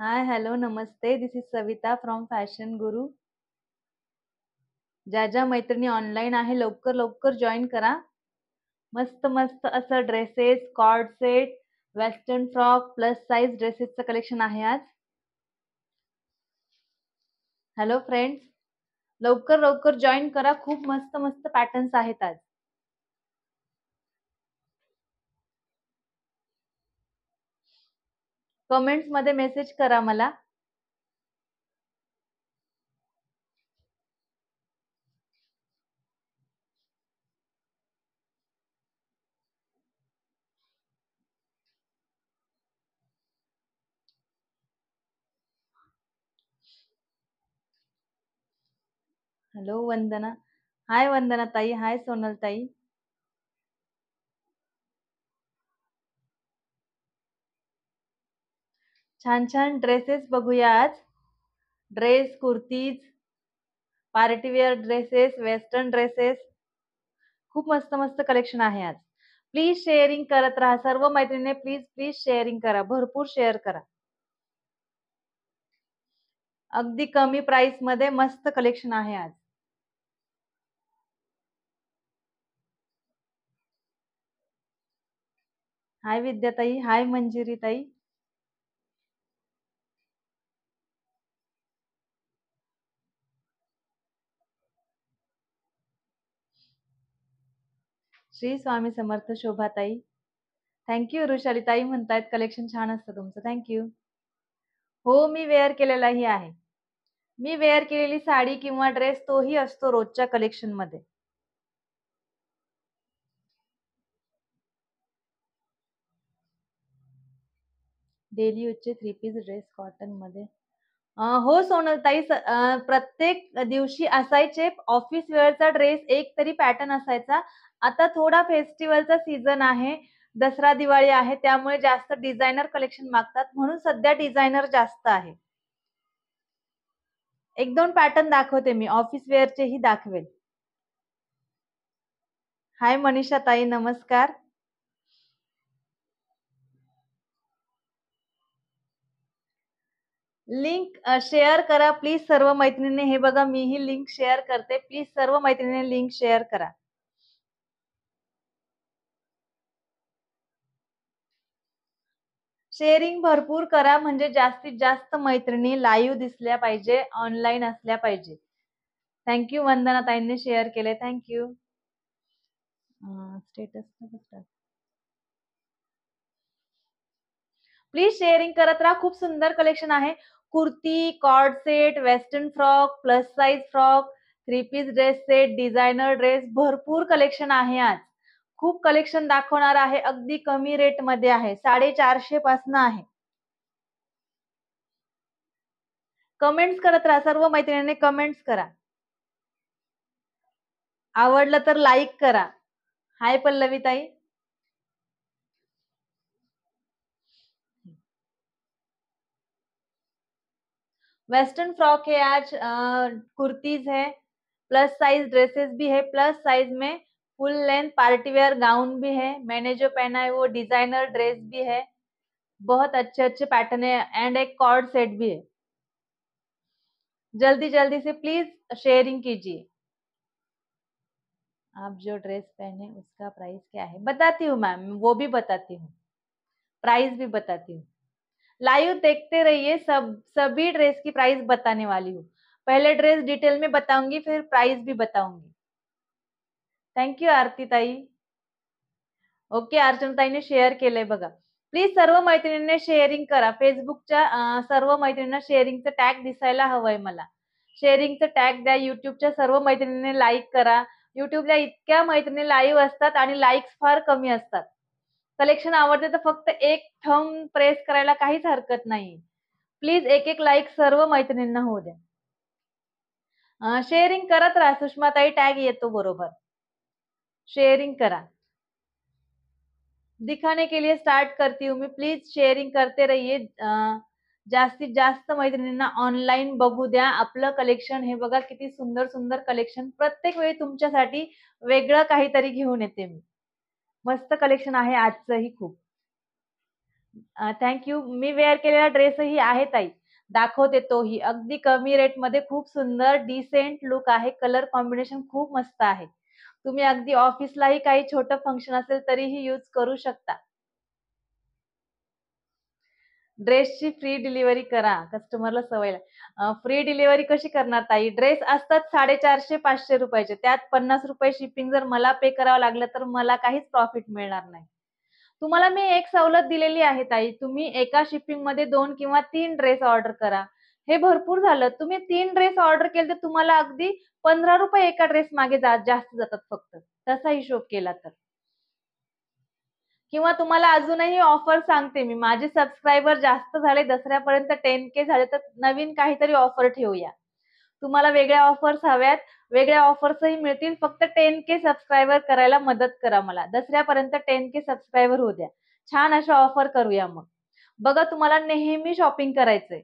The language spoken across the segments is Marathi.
हाय हॅलो नमस्ते this is Savita from fashion Guru ज्या ज्या मैत्रिणी ऑनलाईन आहे लवकर लवकर जॉईन करा मस्त मस्त असं dresses cord set western frock plus size ड्रेसेसचं कलेक्शन आहे आज हॅलो फ्रेंड्स लवकर लवकर जॉईन करा खूप मस्त मस्त पॅटर्न्स आहेत आज कमेंट्समध्ये मेसेज करा मला हॅलो वंदना हाय वंदना ताई हाय सोनल ताई छान छान ड्रेसेस बघूया आज dress kurtis partywear dresses western dresses खूप मस्त मस्त कलेक्शन आहे आज प्लीज शेअरिंग करत राहा सर्व मैत्रिणी प्लीज प्लीज शेअरिंग करा भरपूर शेअर करा अगदी कमी प्राइस मध्ये मस्त कलेक्शन आहे आज हाय विद्याताई हाय मंजुरी ताई श्री स्वामी समर्थ शोभाताई थँक्यू ताई म्हणतायत कलेक्शन छान असतं तुमचं थँक्यू हो मी वेअर केलेलाही आहे मी वेअर केलेली साडी किंवा ड्रेस तोही असतो रोजच्या कलेक्शन मध्ये डेली यूजचे थ्री पीस ड्रेस कॉटन मध्ये हो ताई प्रत्येक दिवशी असायचे ऑफिस वेअरचा ड्रेस एक तरी पॅटर्न असायचा आता थोडा फेस्टिवलचा सीझन आहे दसरा दिवाळी आहे त्यामुळे जास्त डिझायनर कलेक्शन मागतात म्हणून सध्या डिझायनर जास्त आहे एक दोन पॅटर्न दाखवते मी ऑफिस वेअरचेही दाखवेल हाय मनीषा ताई नमस्कार लिंक शेअर करा प्लीज सर्व मैत्रिणीने हे बघा मी ही लिंक शेअर करते प्लीज सर्व मैत्रिणीने लिंक शेअर करा शेअरिंग भरपूर करा म्हणजे जास्तीत जास्त मैत्रिणी लाईव्ह दिसल्या पाहिजे ऑनलाईन असल्या पाहिजे थँक्यू वंदना ताईंनी शेअर केले थँक्यू स्टेटस प्लीज शेअरिंग करत राहा खूप सुंदर कलेक्शन आहे kurti cord set western frock plus size frock three piece dress set designer dress भरपूर कलेक्शन आहे आज खूप कलेक्शन दाखवणार आहे अगदी कमी रेट मध्ये आहे साडेचारशे पासन आहे कमेंट्स करत राहा सर्व मैत्रिणींनी कमेंट्स करा आवडलं तर लाईक करा हाय पल्लवी ताई वेस्टर्न फ्रॉक है आज कुर्तीज है प्लस साइज ड्रेसेस भी है प्लस साइज में full length party wear gown भी है मैंने जो पहना है वो डिजाइनर ड्रेस भी है बहुत अच्छे अच्छे पैटर्न है एंड एक कॉर्ड सेट भी है जल्दी जल्दी से प्लीज शेयरिंग कीजिए आप जो ड्रेस पहने उसका प्राइस क्या है बताती हूँ मैम वो भी बताती हूँ प्राइस भी बताती हूँ लाइव देखते रहिए सब सभी ड्रेस की प्राइस बताने वाली हूँ पहले ड्रेस डिटेल में बताऊंगी फिर प्राइस भी बताऊंगी थँक्यू आरती ताई ओके अर्जुन ताईने शेअर केलंय बघा प्लीज सर्व मैत्रिणींना शेअरिंग करा फेसबुकच्या सर्व मैत्रिणींना शेअरिंगचं टॅग दिसायला हवंय मला शेअरिंगचं टॅग द्या युट्यूबच्या सर्व मैत्रिणींनी लाईक करा युट्यूबला इतक्या मैत्रिणी लाईव्ह असतात आणि लाईक्स फार कमी असतात कलेक्शन आवडते तर फक्त एक थम प्रेस करायला काहीच हरकत नाही प्लीज एक एक लाईक सर्व मैत्रिणींना होऊ द्या शेअरिंग करत राहा सुषमाताई टॅग येतो बरोबर शेअरिंग करा दिखाने के लिए स्टार्ट करती हूँ मी प्लीज शेअरिंग करते रहिये जास्तीत जास्त मैत्रिणींना ऑनलाईन बघू द्या आपलं कलेक्शन हे बघा किती सुंदर सुंदर कलेक्शन प्रत्येक वेळी तुमच्यासाठी वेगळं काहीतरी घेऊन येते मी मस्त कलेक्शन आहे आजचंही खूप थँक्यू मी वेअर केलेला ड्रेसही आहे ताई दाखवते तोही अगदी कमी रेटमध्ये खूप सुंदर डिसेंट लुक आहे कलर कॉम्बिनेशन खूप मस्त आहे तुम्ही अगदी ऑफिसलाही काही छोटं फंक्शन असेल तरीही यूज करू शकता ड्रेसची फ्री डिलिव्हरी करा कस्टमरला सवय फ्री डिलिव्हरी कशी करणार ताई ड्रेस असतात साडेचारशे पाचशे रुपयाचे त्यात पन्नास रुपये शिपिंग जर मला पे करावं लागलं तर मला काहीच प्रॉफिट मिळणार नाही तुम्हाला मी एक सवलत दिलेली आहे ताई तुम्ही एका शिपिंग मध्ये दोन किंवा तीन ड्रेस ऑर्डर करा हे भरपूर झालं तुम्ही तीन ड्रेस ऑर्डर केले तर तुम्हाला अगदी पंधरा रुपये एका ड्रेस मागे जास्त जातात फक्त तसा हिशोब केला तर किंवा तुम्हाला अजूनही ऑफर सांगते मी माझे सबस्क्रायबर जास्त झाले दसऱ्यापर्यंत टेन के झाले तर नवीन काहीतरी ऑफर ठेवूया तुम्हाला वेगळ्या ऑफर्स हव्यात वेगळ्या ऑफर्सही मिळतील फक्त टेन के सबस्क्रायबर करायला मदत करा मला दसऱ्यापर्यंत टेन के सबस्क्रायबर होऊ द्या छान अशा ऑफर करूया मग बघा तुम्हाला नेहमी शॉपिंग करायचंय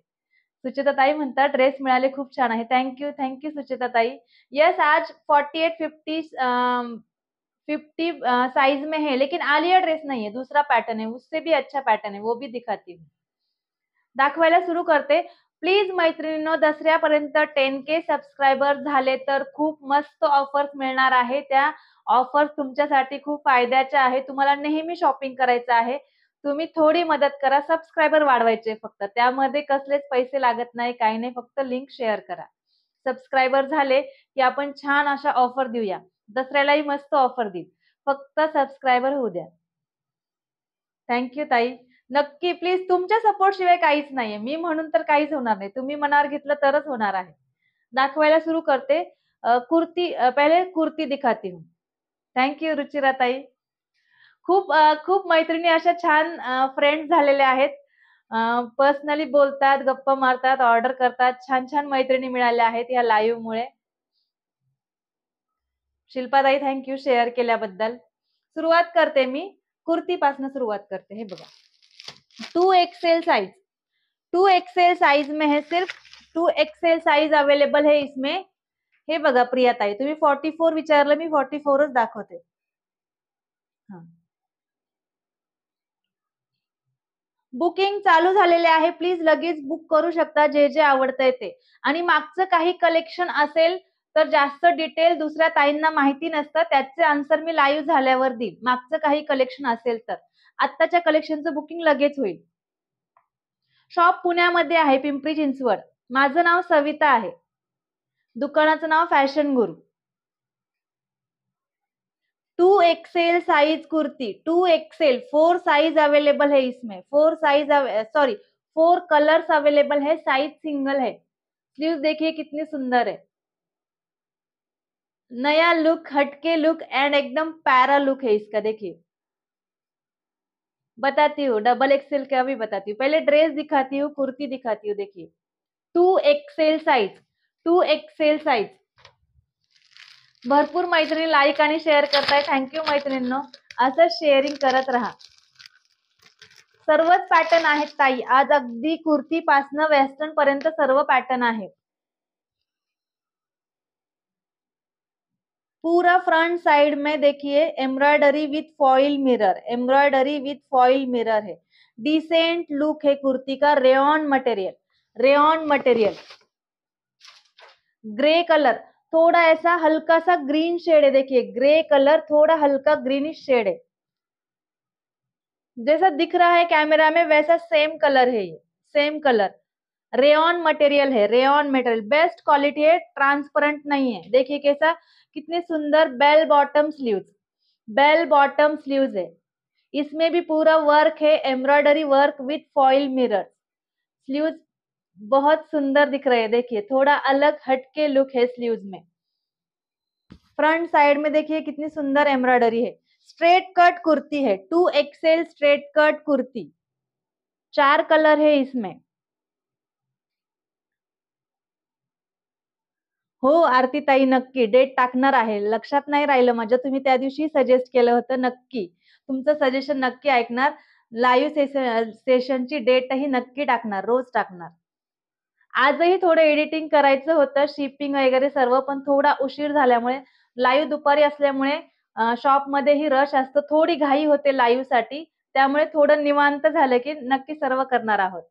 ताई म्हणतात ड्रेस मिळाले खूप छान आहे thank you thank you Suchita tai yes आज forty eight fifty fifty size में है लेकिन आलिया ड्रेस नहीं है दूसरा पैटर्न है उससे भी अच्छा पैटर्न है वो भी दिखाती दाखवायला सुरू करते प्लीज मैत्रिणींनो दसऱ्यापर्यंत टेन के सबस्क्रायबर झाले तर खूप मस्त ऑफर्स मिळणार आहे त्या ऑफर्स तुमच्यासाठी खूप फायद्याच्या आहे तुम्हाला नेहमी शॉपिंग करायचं आहे तुम्ही थोडी मदत करा सबस्क्रायबर वाढवायचे फक्त त्यामध्ये कसलेच पैसे लागत नाही काही नाही फक्त लिंक शेअर करा सबस्क्रायबर झाले की आपण छान अशा ऑफर देऊया दसऱ्यालाही मस्त ऑफर देईल फक्त सबस्क्रायबर होऊ द्या थँक्यू ताई नक्की प्लीज तुमच्या सपोर्ट शिवाय काहीच नाहीये मी म्हणून तर काहीच होणार नाही तुम्ही मनावर घेतलं तरच होणार आहे दाखवायला सुरू करते कुर्ती पहिले कुर्ती दिखाती हूँ थँक्यू रुचिरा ताई खूप खूप मैत्रिणी अशा छान फ्रेंड झालेल्या आहेत पर्सनली बोलतात गप्पा मारतात ऑर्डर करतात छान छान मैत्रिणी मिळाल्या आहेत या लाईव्ह मुळे शिल्पाताई थँक्यू शेअर केल्याबद्दल सुरुवात करते मी कुर्तीपासून सुरुवात करते हे बघा two XL size two XL size मे हे सिर्फ टू एक्सेल साईज अवेलेबल हे इसमे हे बघा प्रियाताई तुम्ही फॉर्टी फोर विचारलं मी फॉर्टी फोरच दाखवते हा बुकिंग चालू झालेले आहे प्लीज लगेच बुक करू शकता जे जे आवडतंय ते आणि मागचं काही कलेक्शन असेल तर जास्त डिटेल दुसऱ्या ताईंना माहिती नसतं त्याचे आन्सर मी लाईव्ह झाल्यावर देईन मागचं काही कलेक्शन असेल तर आत्ताच्या कलेक्शनचं बुकिंग लगेच होईल शॉप पुण्यामध्ये आहे पिंपरी चिंचवड माझं नाव सविता आहे दुकानाचं नाव fashion Guru two XL size kurti two XL four size available है इसमें four size sorry four colours available है साइज सिंगल है स्लीव देखिए कितनी सुंदर है नया लुक हटके लुक एंड एकदम पैरा लुक है इसका देखिए बताती हूँ डबल एक्सेल का भी बताती हूँ पहले ड्रेस दिखाती हूँ कुर्ती दिखाती हूँ देखिए two XL size two XL size भरपूर मैत्रिणी लाइक आणि करता है थैंक यू असं शेअरिंग करत राहा सर्वच पॅटर्न आहेत ताई आज अगदी कुर्ती पासन वेस्टर्न पर्यत सर्व पॅटर्न आहेत पूरा फ्रंट साइड में देखिए embroidery with foil mirror embroidery with foil mirror है डिसेंट लुक है कुर्ती का rayon material rayon material grey colour थोड़ा ऐसा हल्का सा ग्रीन शेड है देखिए ग्रे कलर थोड़ा हल्का ग्रीनिश शेड है जैसा दिख रहा है कैमरा में वैसा सेम कलर है ये सेम कलर रेन मटेरियल है रेन मटेरियल बेस्ट क्वालिटी है ट्रांसपेरेंट नहीं है देखिए कैसा कितने सुंदर bell bottom sleeves bell bottom sleeves है इसमें भी पूरा वर्क है embroidery work with foil mirror sleeves बहुत सुंदर दिख रहे हैं देखिए थोड़ा अलग हटके लुक है स्लीव्स में फ्रंट साइड में देखिए कितनी सुंदर एम्ब्रॉयडरी है स्ट्रेट कट कुर्ती है two XL straight cut kurti चार कलर है इसमें हो आरती ताई नक्की डेट टाकणार आहे लक्षात नाही राहिलं माझ्या तुम्ही त्या दिवशी सजेस्ट केलं होतं नक्की तुमचं सजेशन नक्की ऐकणार लाईव्ह सेशन सेशनची डेटही नक्की टाकणार रोज टाकणार आजही थोडं एडिटिंग करायचं होतं शिपिंग वगैरे सर्व पण थोडा उशीर झाल्यामुळे लाईव्ह दुपारी असल्यामुळे शॉपमध्येही रश असतं थोडी घाई होते लाईव्ह साठी त्यामुळे थोडं निवांत झालं की नक्की सर्व करणार आहोत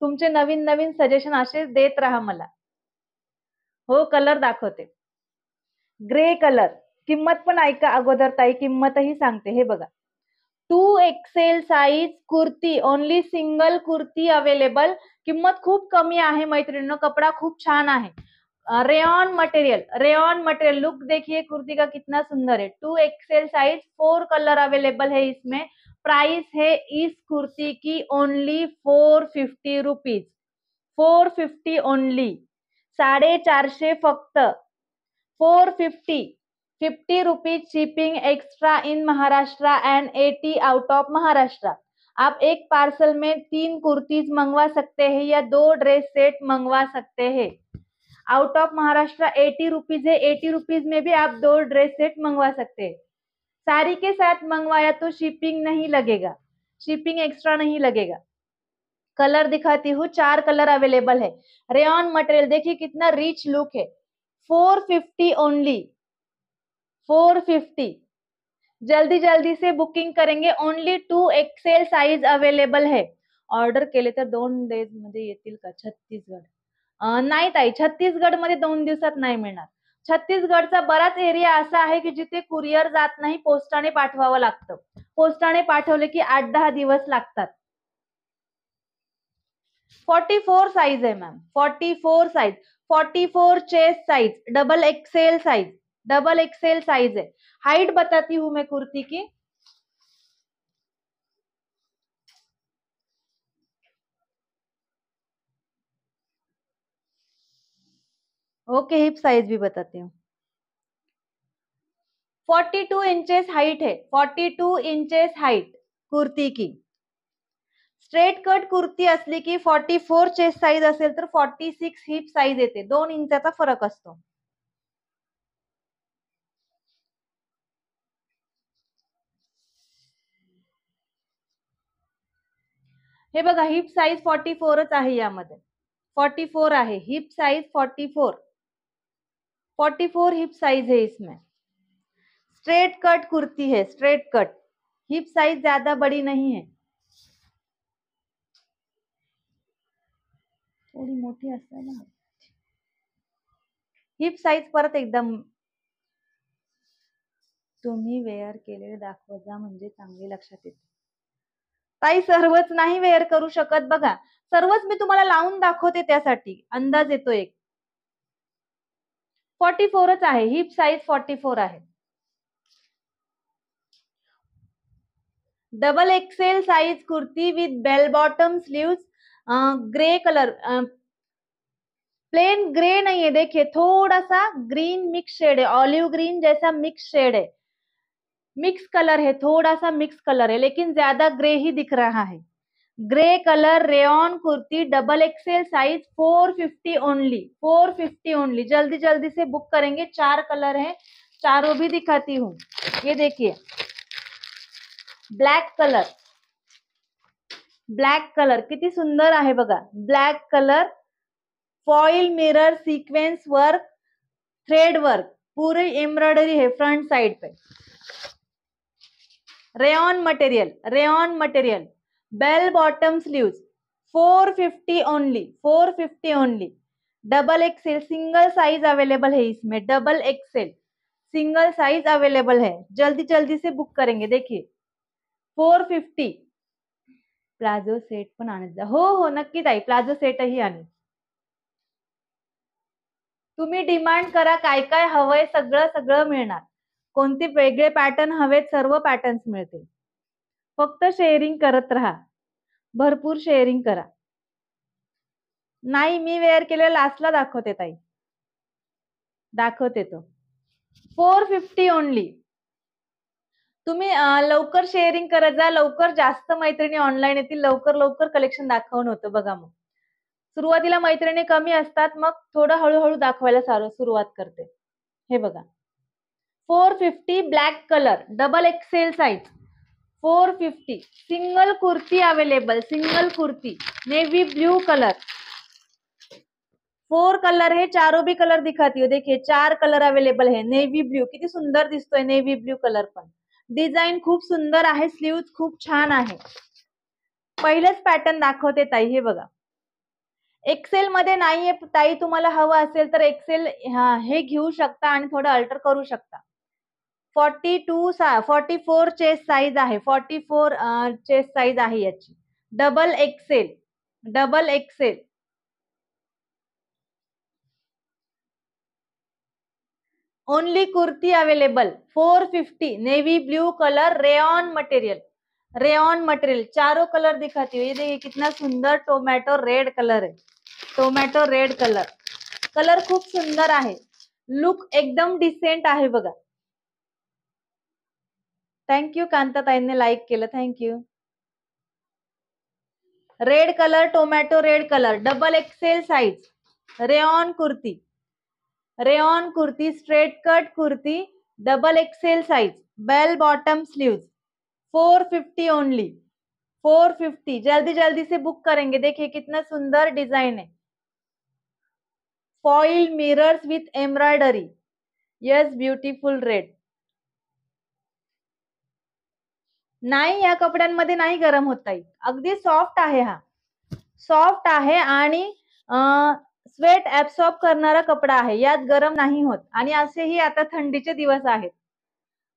तुमचे नवीन नवीन सजेशन असे देत राहा मला हो कलर दाखवते ग्रे कलर किंमत पण ऐका अगोदर ताई किंमतही सांगते हे बघा two XL size kurti only single kurti available किंमत खूप कमी आहे मैत्रिणींनो कपडा खूप छान है rayon material rayon material look देखिए कुर्ती का कितना सुंदर है two XL size four colour available है इसमें प्राइस है इस कुर्ती की only four fifty rupees four fifty only साढ़े चारशे four fifty fifty rupees shipping extra in Maharashtra and eighty out of Maharashtra आप एक पार्सल में तीन कुर्तीज मंगवा सकते हैं या दो ड्रेस सेट मंगवा सकते हैं out of Maharashtra eighty rupees है एटी रुपीज में भी आप दो ड्रेस सेट मंगवा सकते हैं साड़ी के साथ मंगवाया तो शिपिंग नहीं लगेगा शिपिंग एक्स्ट्रा नहीं लगेगा कलर दिखाती हूँ चार कलर अवेलेबल है रेन मटेरियल देखिए कितना रिच लुक है four fifty only four fifty जल्दी जल्दी से बुकिंग करेंगे only two XL size available है ऑर्डर केले तर दोन डेज मध्ये येतील का छत्तीसगड नाही ताई छत्तीसगड मध्ये दोन दिवसात नाही मिळणार छत्तीसगडचा बराच एरिया असा आहे की जिथे कुरिअर जात नाही पोस्टाने पाठवावं लागतं पोस्टाने पाठवले की आठ दहा दिवस लागतात फॉर्टी फोर साईज आहे ma'am forty four size forty four chest size double XL size double XL size है हाइट बताती हूं मैं कुर्ती की ओके हिप साइज भी बताती हूँ 42 इंचेस हाइट है 42 इंचेस हाइट कुर्ती की स्ट्रेट कट कुर्ती असली की 44 फोर चेस्ट साइज असेल तर 46 हिप साइज देते दोन इंच फरक हे बघा हिप साइज फॉर्टी फोरच आहे यामध्ये फोर्टी फोर आहे hip size forty four forty four hip size है इसमें स्ट्रेट कट कुर्ती है स्ट्रेट कट हिप साइज ज्यादा बड़ी नहीं है थोड़ी मोटी हिप साइज पर एकदम तुम्ही वेयर के लिए जा चांगली लक्षा देते ताई सर्वच नाही वेअर करू शकत बघा सर्वच मी तुम्हाला लावून दाखवते त्यासाठी अंदाज येतो एक फॉर्टी फोरच आहे हिप साईज फॉर्टी फोर आहे double XL size kurti with bell bottom sleeve grey colour plain grey नाहीये देखे थोड़ासा ग्रीन मिक्स शेड आहे ऑलिव्ह ग्रीन जैसा मिक्स शेड आहे मिक्स कलर है थोड़ा सा मिक्स कलर है लेकिन ज्यादा ग्रे ही दिख रहा है grey colour rayon kurti double XL size 450 only 450 only जल्दी जल्दी से बुक करेंगे चार कलर है चारों भी दिखाती हूँ ये देखिए ब्लैक कलर ब्लैक कलर किती सुंदर आहे बघा black colour foil mirror sequence work thread work पूरी एम्ब्रॉयडरी है फ्रंट साइड पे rayon material rayon material bell bottom sleeves 450 only 450 only double XL single size available है इसमें double XL single size available है जल्दी जल्दी से बुक करेंगे देखिए 450 प्लाजो सेट पण आणायचा हो हो नक्की ताई प्लाझो सेटही आणू तुम्ही डिमांड करा काय काय हवंय सगळं सगळं मिळणार कोणते वेगळे पॅटर्न हवेत सर्व पॅटर्न्स मिळतील फक्त शेअरिंग करत राहा भरपूर शेअरिंग करा नाही मी वेअर केले लास्टला दाखवते ताई दाखवते तो फोर फिफ्टी ओनली तुम्ही लवकर शेअरिंग करत जा लवकर जास्त मैत्रिणी ऑनलाईन येतील लवकर लवकर कलेक्शन दाखवून होतं बघा मग सुरुवातीला मैत्रिणी कमी असतात मग थोडं हळूहळू दाखवायला सुरुवात करते हे बघा four fifty black colour double XL size four fifty single kurti available single kurti navy blue colour four colour है चारो भी कलर दिखाती हो देखिए चार कलर अवेलेबल है नेव्ही ब्लू किती सुंदर दिसतोय नेव्ही ब्लू कलर पण डिझाईन खूप सुंदर आहे स्लीव खूप छान आहे पहिलंच पॅटर्न दाखवते ताई हे बघा एक्सेल मध्ये नाहीये ताई तुम्हाला हवं असेल तर एक्सेल हे घेऊ शकता आणि थोडं अल्टर करू शकता फोर्टी टू सा फोर्टी फोर चेस्ट साइज है फोर्टी फोर चेस्ट साइज है ये double XL double XL only kurti available four fifty navy blue colour rayon material rayon material चारों कलर दिखाती हूँ ये देखिए कितना सुंदर टोमेटो रेड कलर है टोमेटो रेड कलर कलर खूब सुंदर है लुक एकदम डिसेंट है बगा थैंक यू थँक्यू कांताताईंनी लाईक केलं यू red colour tomato red colour double XL size rayon kurti rayon kurti straight cut kurti double XL size bell bottom sleeves four fifty only four fifty जल्दी जल्दी से बुक करेंगे देखिए कितना सुंदर डिजाइन है foil mirrors with embroidery yes beautiful red नहीं नाही या मध्य नहीं गरम होता येईल अगदी सॉफ्ट है हा सॉफ्ट आहे स्वेट ऍब्सॉर्ब करना कपडा है यात गरम नाही होत आणि असेही आता थंडीचे दिवस आहेत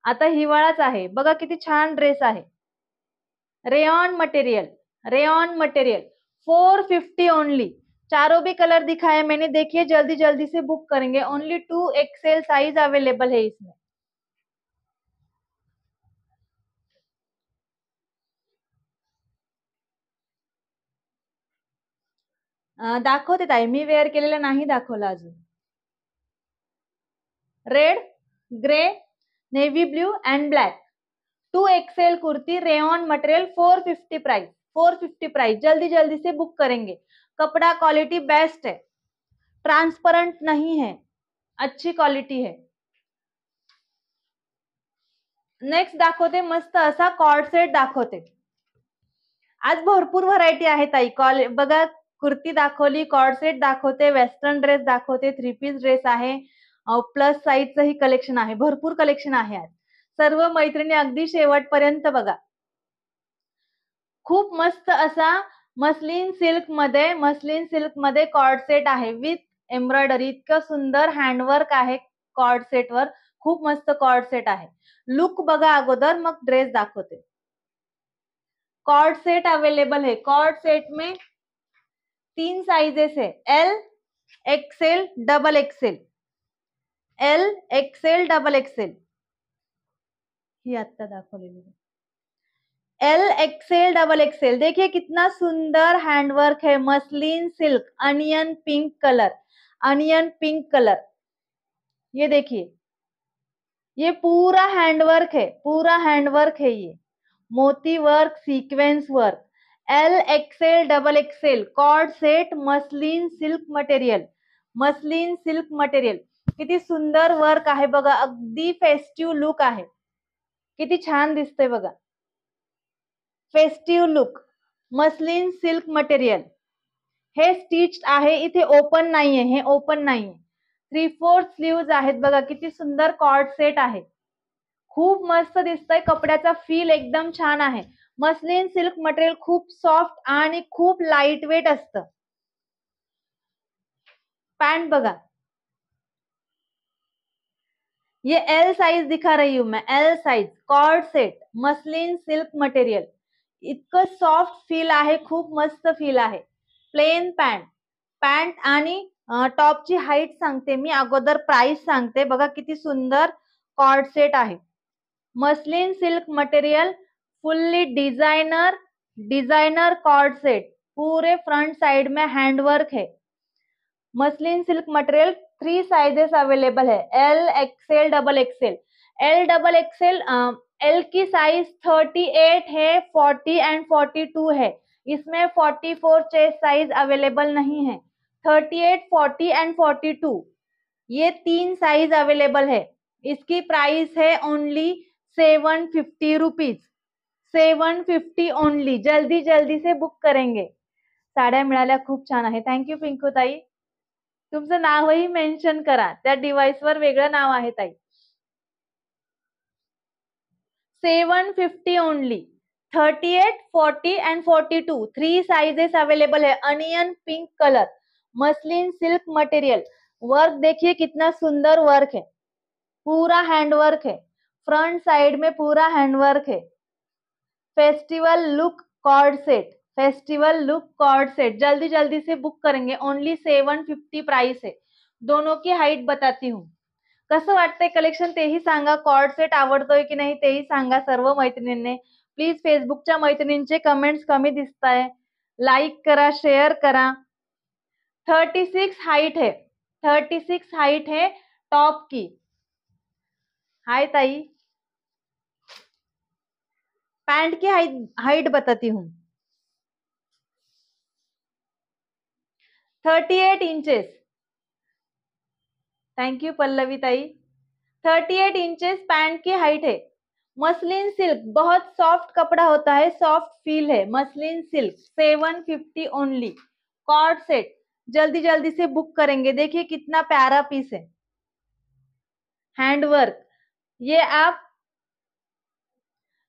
आता हिवाळाच आहे बघा किती छान ड्रेस आहे rayon material rayon material four fifty only चारों भी कलर दिखाए मैंने देखिए जल्दी जल्दी से बुक करेंगे only two XL size available है इसमें दाखवते ताई मी वेअर केलेला नाही दाखवला अजून red grey navy blue and black two XL kurti rayon material four fifty price four fifty price जल्दी जल्दी से बुक करेंगे कपड़ा क्वालिटी बेस्ट है ट्रांसपेरेंट नहीं है अच्छी क्वालिटी है नेक्स्ट दाखोते मस्त असा कॉर्ड सेट दाखवते आज भरपूर वरायटी है ताई कॉल बघा कुर्ती दाखवली कॉर्डसेट दाखवते वेस्टर्न ड्रेस दाखवते थ्री पीस ड्रेस आहे प्लस ही कलेक्शन आहे भरपूर कलेक्शन आहे आज सर्व मैत्रिणी अगदी शेवटपर्यंत बघा खूप मस्त असा मस्लिन सिल्क मध्ये मस्लिन सिल्क मध्ये कॉर्ड सेट आहे विथ एम्ब्रॉयडरी इतकं सुंदर हँडवर्क आहे कॉर्ड वर खूप मस्त कॉर्ड सेट आहे लुक बघा अगोदर मग ड्रेस दाखवते कॉर्ड सेट अवेलेबल आहे कॉर्ड सेट में तीन साइजेस है L XL double XL L XL double XL ही आत्ता एल एक्सेल डबल एक्सेल देखिए कितना सुंदर हैंडवर्क है muslin silk onion pink colour onion pink colour ये देखिए ये पूरा हैंडवर्क है पूरा हैंडवर्क है ये मोती work sequence work L XL double XL coord set muslin silk material muslin silk material किती सुंदर वर्क आहे बघा अगदी फेस्टिव लुक आहे किती छान दिसते बघा festive look muslin silk material हे स्टिच आहे इथे ओपन नाहीये हे ओपन नाहीये थ्री फोर स्लीव्ज आहेत बघा किती सुंदर कॉर्ड सेट आहे खूप मस्त दिसतंय कपड्याचा फील एकदम छान आहे मस्लिन सिल्क मटेरियल खूब सॉफ्ट खूब लाइट वेट असतं पैंट बगा ये एल साइज दिखा रही हूं मैं L size coord set muslin silk material इतकं सॉफ्ट फील है खूब मस्त फील है प्लेन पैंट पॅन्ट टॉप टॉपची हाइट संगते मी अगोदर प्राइस संगते बघा सुंदर कॉर्ड सेट आहे muslin silk material fully designer designer coord set पूरे फ्रंट साइड में हैंडवर्क है muslin silk material three sizes available है L XL double XL L double XL L की साइज 38 है 40 एंड 42 है इसमें 44 चेस्ट साइज अवेलेबल नहीं है 38, 40 एंड 42 ये तीन साइज अवेलेबल है इसकी प्राइस है only seven fifty rupees seven fifty only जल्दी जल्दी से बुक करेंगे साड़ा मिळाल्या खूब छान है थैंक यू पिंकू ताई तुमचं नावही मेन्शन करा डिवाइस वर वेगळं नाव आहे ताई seven fifty only thirty eight forty and forty two three sizes available है onion pink colour muslin silk material work देखिए कितना सुंदर वर्क है पूरा हैंड है फ्रंट साइड में पूरा हैंड है festival look coord set festival look coord set जल्दी जल्दी से बुक करेंगे ओनली सेवन फिफ्टी प्राइस है दोनों की हाइट बताती हूँ कस वाटते कलेक्शन ही सांगा कॉर्ड सेट कि नहीं ते ही सांगा सर्व ने प्लीज फेसबुक मैत्रिनी कमेंट्स कमी दिता है लाइक करा शेयर करा थर्टी सिक्स हाइट है थर्टी सिक्स हाइट है टॉप की हाय ताई पैंट की हाइट बताती हूँ thirty eight inches thank you Pallavi ताई थर्टी एट इंचेस पैंट की हाइट है मसलिन सिल्क बहुत सॉफ्ट कपड़ा होता है सॉफ्ट फील है muslin silk seven fifty only coord set जल्दी जल्दी से बुक करेंगे देखिए कितना प्यारा पीस है हैंडवर्क ये आप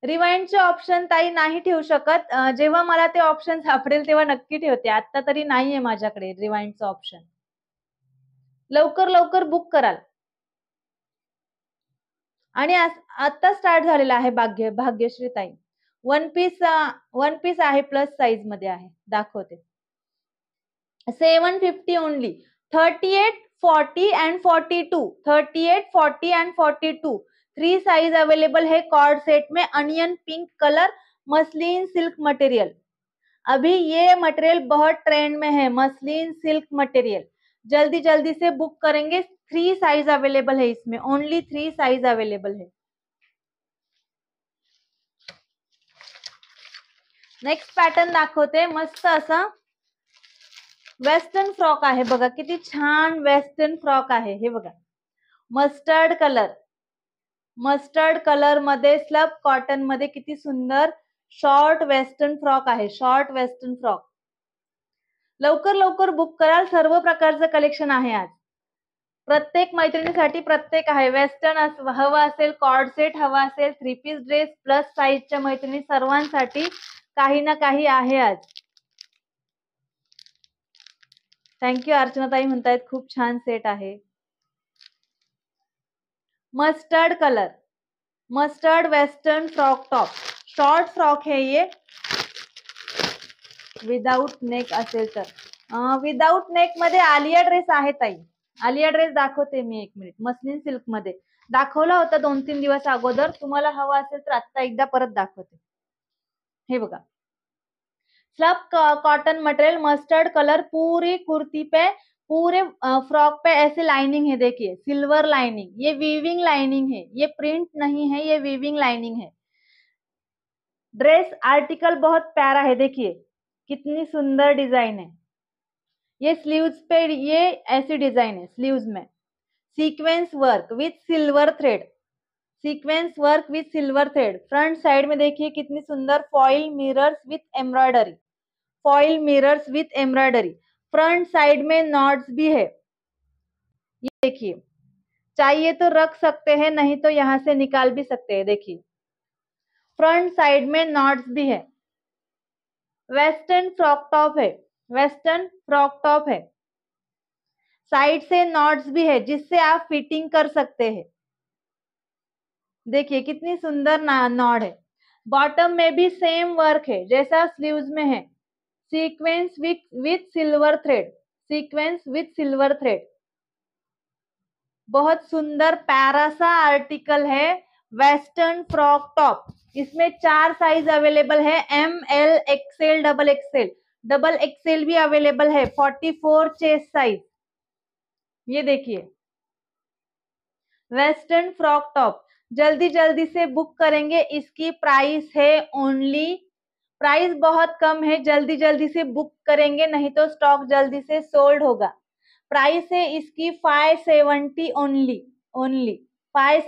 रिवाइंडचे ऑप्शन ताई नाही ठेवू शकत जेव्हा मला ते ऑप्शन सापडेल तेव्हा नक्की ठेवते आता तरी नाहीये माझ्याकडे रिवाइंडचं ऑप्शन लवकर लवकर बुक कराल आणि आता स्टार्ट झालेला आहे भाग्य भाग्यश्री ताई वन पीस वन पीस आहे प्लस साईज मध्ये आहे दाखवते seven fifty only thirty eight forty and forty two thirty eight forty and forty two three size available है कॉर्ड सेट में onion pink colour muslin silk material अभी ये मटेरियल बहुत ट्रेंड में है मसलिन सिल्क मटेरियल जल्दी जल्दी से बुक करेंगे थ्री साइज अवेलेबल है इसमें ओनली थ्री साइज अवेलेबल है नेक्स्ट पैटर्न दाखोते मस्त असा वेस्टर्न फ्रॉक है बगा किती छान वेस्टर्न फ्रॉक है मस्टर्ड कलर मस्टर्ड कलर मध्ये स्लब कॉटन मध्ये किती सुंदर शॉर्ट वेस्टर्न फ्रॉक आहे शॉर्ट वेस्टर्न फ्रॉक लवकर लवकर बुक कराल सर्व प्रकारचं कलेक्शन आहे आज प्रत्येक मैत्रिणीसाठी प्रत्येक आहे वेस्टर्न हवा असेल कॉर्ड सेट हवा असेल थ्री पीस ड्रेस प्लस साईजच्या मैत्रिणी सर्वांसाठी काही ना काही आहे आज थँक्यू अर्चनाताई म्हणतायत खूप छान सेट आहे mustard colour mustard western frock top short frock है ये विदाउट नेक असेल तर विदाउट नेक मध्ये आलिया ड्रेस आहे ताई आलिया ड्रेस दाखवते मी एक मिनिट मस्लिन सिल्क मध्ये दाखवला होता दोन तीन दिवस अगोदर तुम्हाला हवा असेल तर आता एकदा परत दाखवते हे बघा slub cotton material mustard colour पुरी कुर्ती पे पूरे फ्रॉक पे ऐसे लाइनिंग है देखिए सिल्वर लाइनिंग ये वीविंग लाइनिंग है ये प्रिंट नहीं है ये वीविंग लाइनिंग है ड्रेस आर्टिकल बहुत प्यारा है देखिए कितनी सुंदर डिजाइन है ये स्लीव्स पे ये ऐसी डिजाइन है स्लीव्स में sequence work with silver thread sequence work with silver thread front side में देखिए कितनी सुंदर foil mirrors with embroidery foil mirrors with embroidery front side में नॉट्स भी है ये देखिए चाहिए तो रख सकते हैं नहीं तो यहाँ से निकाल भी सकते हैं देखिए फ्रंट साइड में नॉट्स भी है वेस्टर्न फ्रॉक टॉप है वेस्टर्न फ्रॉक टॉप है साइड से नॉट्स भी है जिससे आप फिटिंग कर सकते हैं देखिए कितनी सुंदर नॉड है बॉटम में भी सेम वर्क है जैसा स्लीव्स में है sequence with with silver thread sequence with silver thread बहुत सुंदर पैरासा आर्टिकल है वेस्टर्न फ्रॉक टॉप इसमें चार साइज अवेलेबल है M L XL double XL double XL भी अवेलेबल है 44 चेस्ट साइज ये देखिए वेस्टर्न फ्रॉक टॉप जल्दी जल्दी से बुक करेंगे इसकी प्राइस है ओनली प्राइस बहुत कम है जल्दी जल्दी से बुक करेंगे नहीं तो स्टॉक जल्दी से सोल्ड होगा प्राइस है इसकी five seventy only only five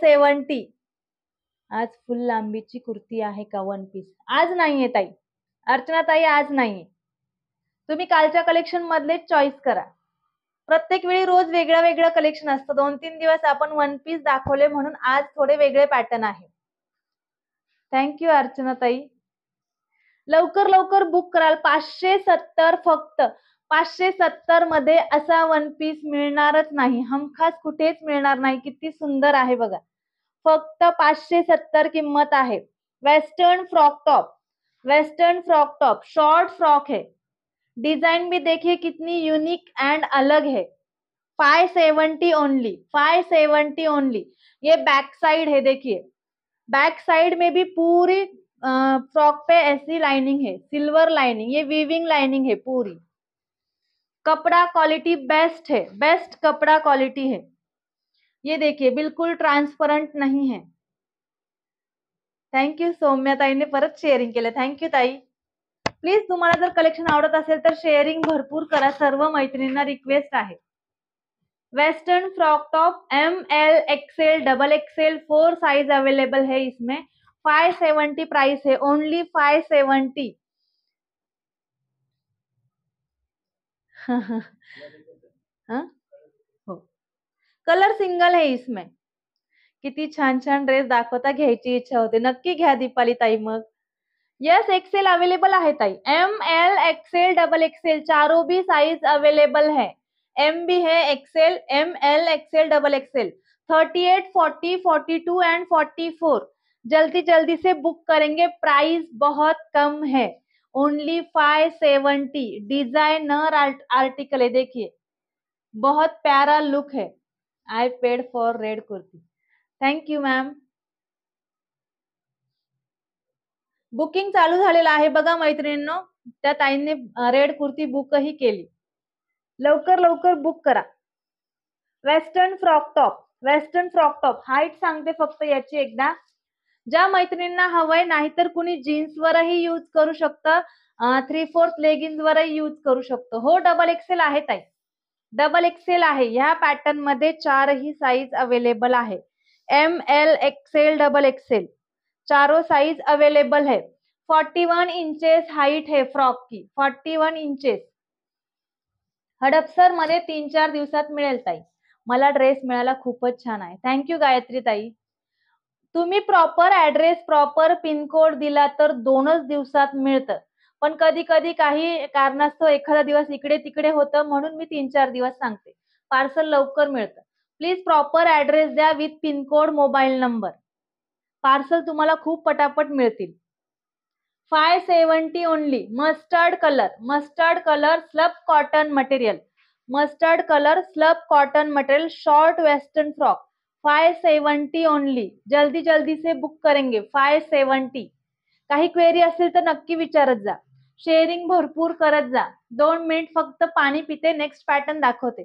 आज फुल लांबीची कुर्ती आहे का वन पीस आज नाहीये ताई अर्चना ताई आज नाहीये तुम्ही कालच्या कलेक्शन मधले चॉईस करा प्रत्येक वेळी रोज वेगळं वेगळं कलेक्शन असतं दोन तीन दिवस आपण वन पीस दाखवले म्हणून आज थोडे वेगळे पॅटर्न आहे थँक्यू अर्चना ताई लवकर लवकर बुक कराल पाचशे सत्तर फक्त पाचशे सत्तर मध्ये असा वन पीस मिळणारच नाही हमखास कुठेच मिळणार नाही किती सुंदर आहे बघा फक्त पाचशे सत्तर किंमत आहे western frock top western frock top short frock है डिझाईन भी देखिए कितनी युनिक एंड अलग है five seventy only five seventy only ये बॅक साइड है देखिए बॅक साइड में भी पूरी फ्रॉक पे ऐसी लाइनिंग है सिल्वर लाइनिंग ये वीविंग लाइनिंग है पूरी कपड़ा क्वालिटी बेस्ट है बेस्ट कपड़ा क्वालिटी है ये देखिए बिल्कुल ट्रान्सपरंट नहीं है थैंक यू सौम्या ने परत लिए थैंक यू ताई प्लीज तुम्हारा जर कलेक्शन आवड़े तो शेयरिंग भरपूर करा सर्व मैत्रिणींना रिक्वेस्ट है western frock top M L XL double XL four size available है इसमें फाइव सेवेंटी प्राइस है ओनली फाइव सेवेंटी हाँ? हो कलर सिंगल है इसमें किती छान छान ड्रेस दाखवता घ्यायची इच्छा होते नक्की घ्या दीपाली ताई मग यस एक्सेल अवेलेबल आहे ताई M L XL double XL चारो भी साइज अवेलेबल है एम भी है XL M L XL double XL thirty eight forty forty two and forty four जल्दी जल्दी से बुक करेंगे प्राइस बहुत कम है only five seventy designer article है देखिए बहुत प्यारा लुक है I paid for red kurti thank you ma'am booking चालू है आहे बघा मैत्रिणींनो त्या ताईंनी रेड अं, कुर्ती बुकही केली लवकर लवकर बुक करा western frock top western frock top height सांगते फक्त एकदा ज्या मैत्रिणींना हवंय नाहीतर कुणी जीन्स वरही यूज करू शकतं थ्री फोर्थ लेगिन्स वरही युज करू शकतो हो डबल एक्सेल आहे ताई डबल एक्सेल आहे ह्या पॅटर्न मध्ये चारही साईज अवेलेबल आहे M L XL double XL चारो size available forty 41 inches height है फ्रॉक की 41 इंचेस हडपसर मध्ये तीन चार दिवसात मिळेल ताई मला ड्रेस मिळायला खूपच छान आहे थँक्यू गायत्री ताई तुम्ही प्रॉपर ऍड्रेस प्रॉपर पिनकोड दिला तर दोनच दिवसात मिळतं पण कधी कधी काही कारणास्तव एखादा दिवस इकडे तिकडे होतं म्हणून मी तीन चार दिवस सांगते पार्सल लवकर मिळतं प्लीज प्रॉपर ऍड्रेस द्या with pincode mobile number parcel तुम्हाला खूप पटापट मिळतील five seventy only mustard colour mustard colour slub cotton material mustard colour slub cotton material short western frock five seventy only जल्दी जल्दी से बुक करेंगे फाय सेवन्टी काही क्वेरी असेल तर नक्की विचारत जा शेअरिंग भरपूर करत जा दोन मिनिट फक्त पाणी पिते नेक्स्ट पॅटर्न दाखवते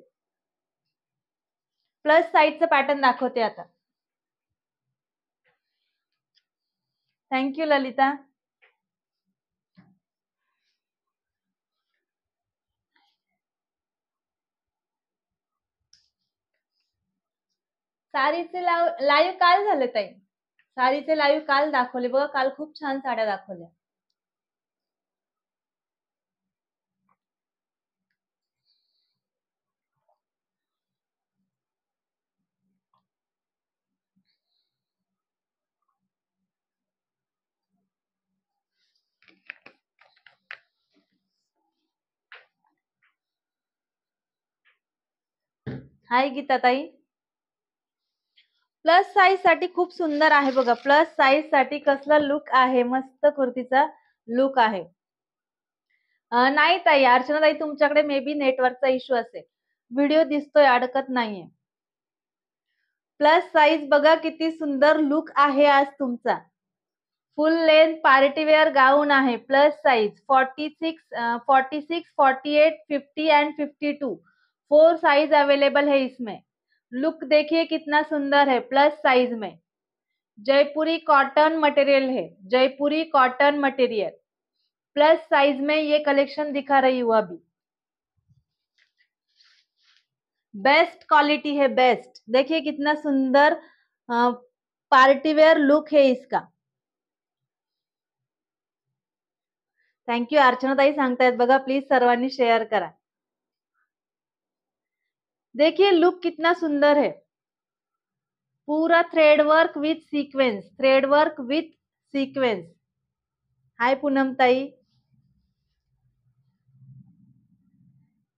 प्लस साईडचं पॅटर्न दाखवते आता थँक्यू ललिता साडीचे लाव लाईव्ह काल झाले ताई साडीचे लाईव्ह काल दाखवले बघा काल खूप छान साड्या दाखवल्या हाय गीता ताई प्लस साईज साठी खूप सुंदर आहे बघा प्लस साईज साठी कसला लुक आहे मस्त कुर्तीचा लुक आहे नाही ताई अर्चना ताई तुमच्याकडे मे बी नेटवर्कचा इश्यू असेल व्हिडिओ दिसतोय अडकत नाहीये प्लस साईज बघा किती सुंदर लुक आहे आज तुमचा फुल लेंथ पार्टीवेअर गाऊन आहे plus size forty six forty six forty eight fifty and fifty two four size available है इसमें लुक देखिए कितना सुंदर है प्लस साइज में जयपुरी कॉटन मटेरियल है Jaipuri cotton material plus size में ये कलेक्शन दिखा रही हूं अभी बेस्ट क्वालिटी है बेस्ट देखिए कितना सुंदर पार्टी वेयर लुक है इसका थैंक थँक्यू अर्चनाताई है बगा प्लीज सर्वानी शेयर करा देखिए लुक कितना सुंदर है पूरा thread work with sequence thread work with sequence hi Poonam ताई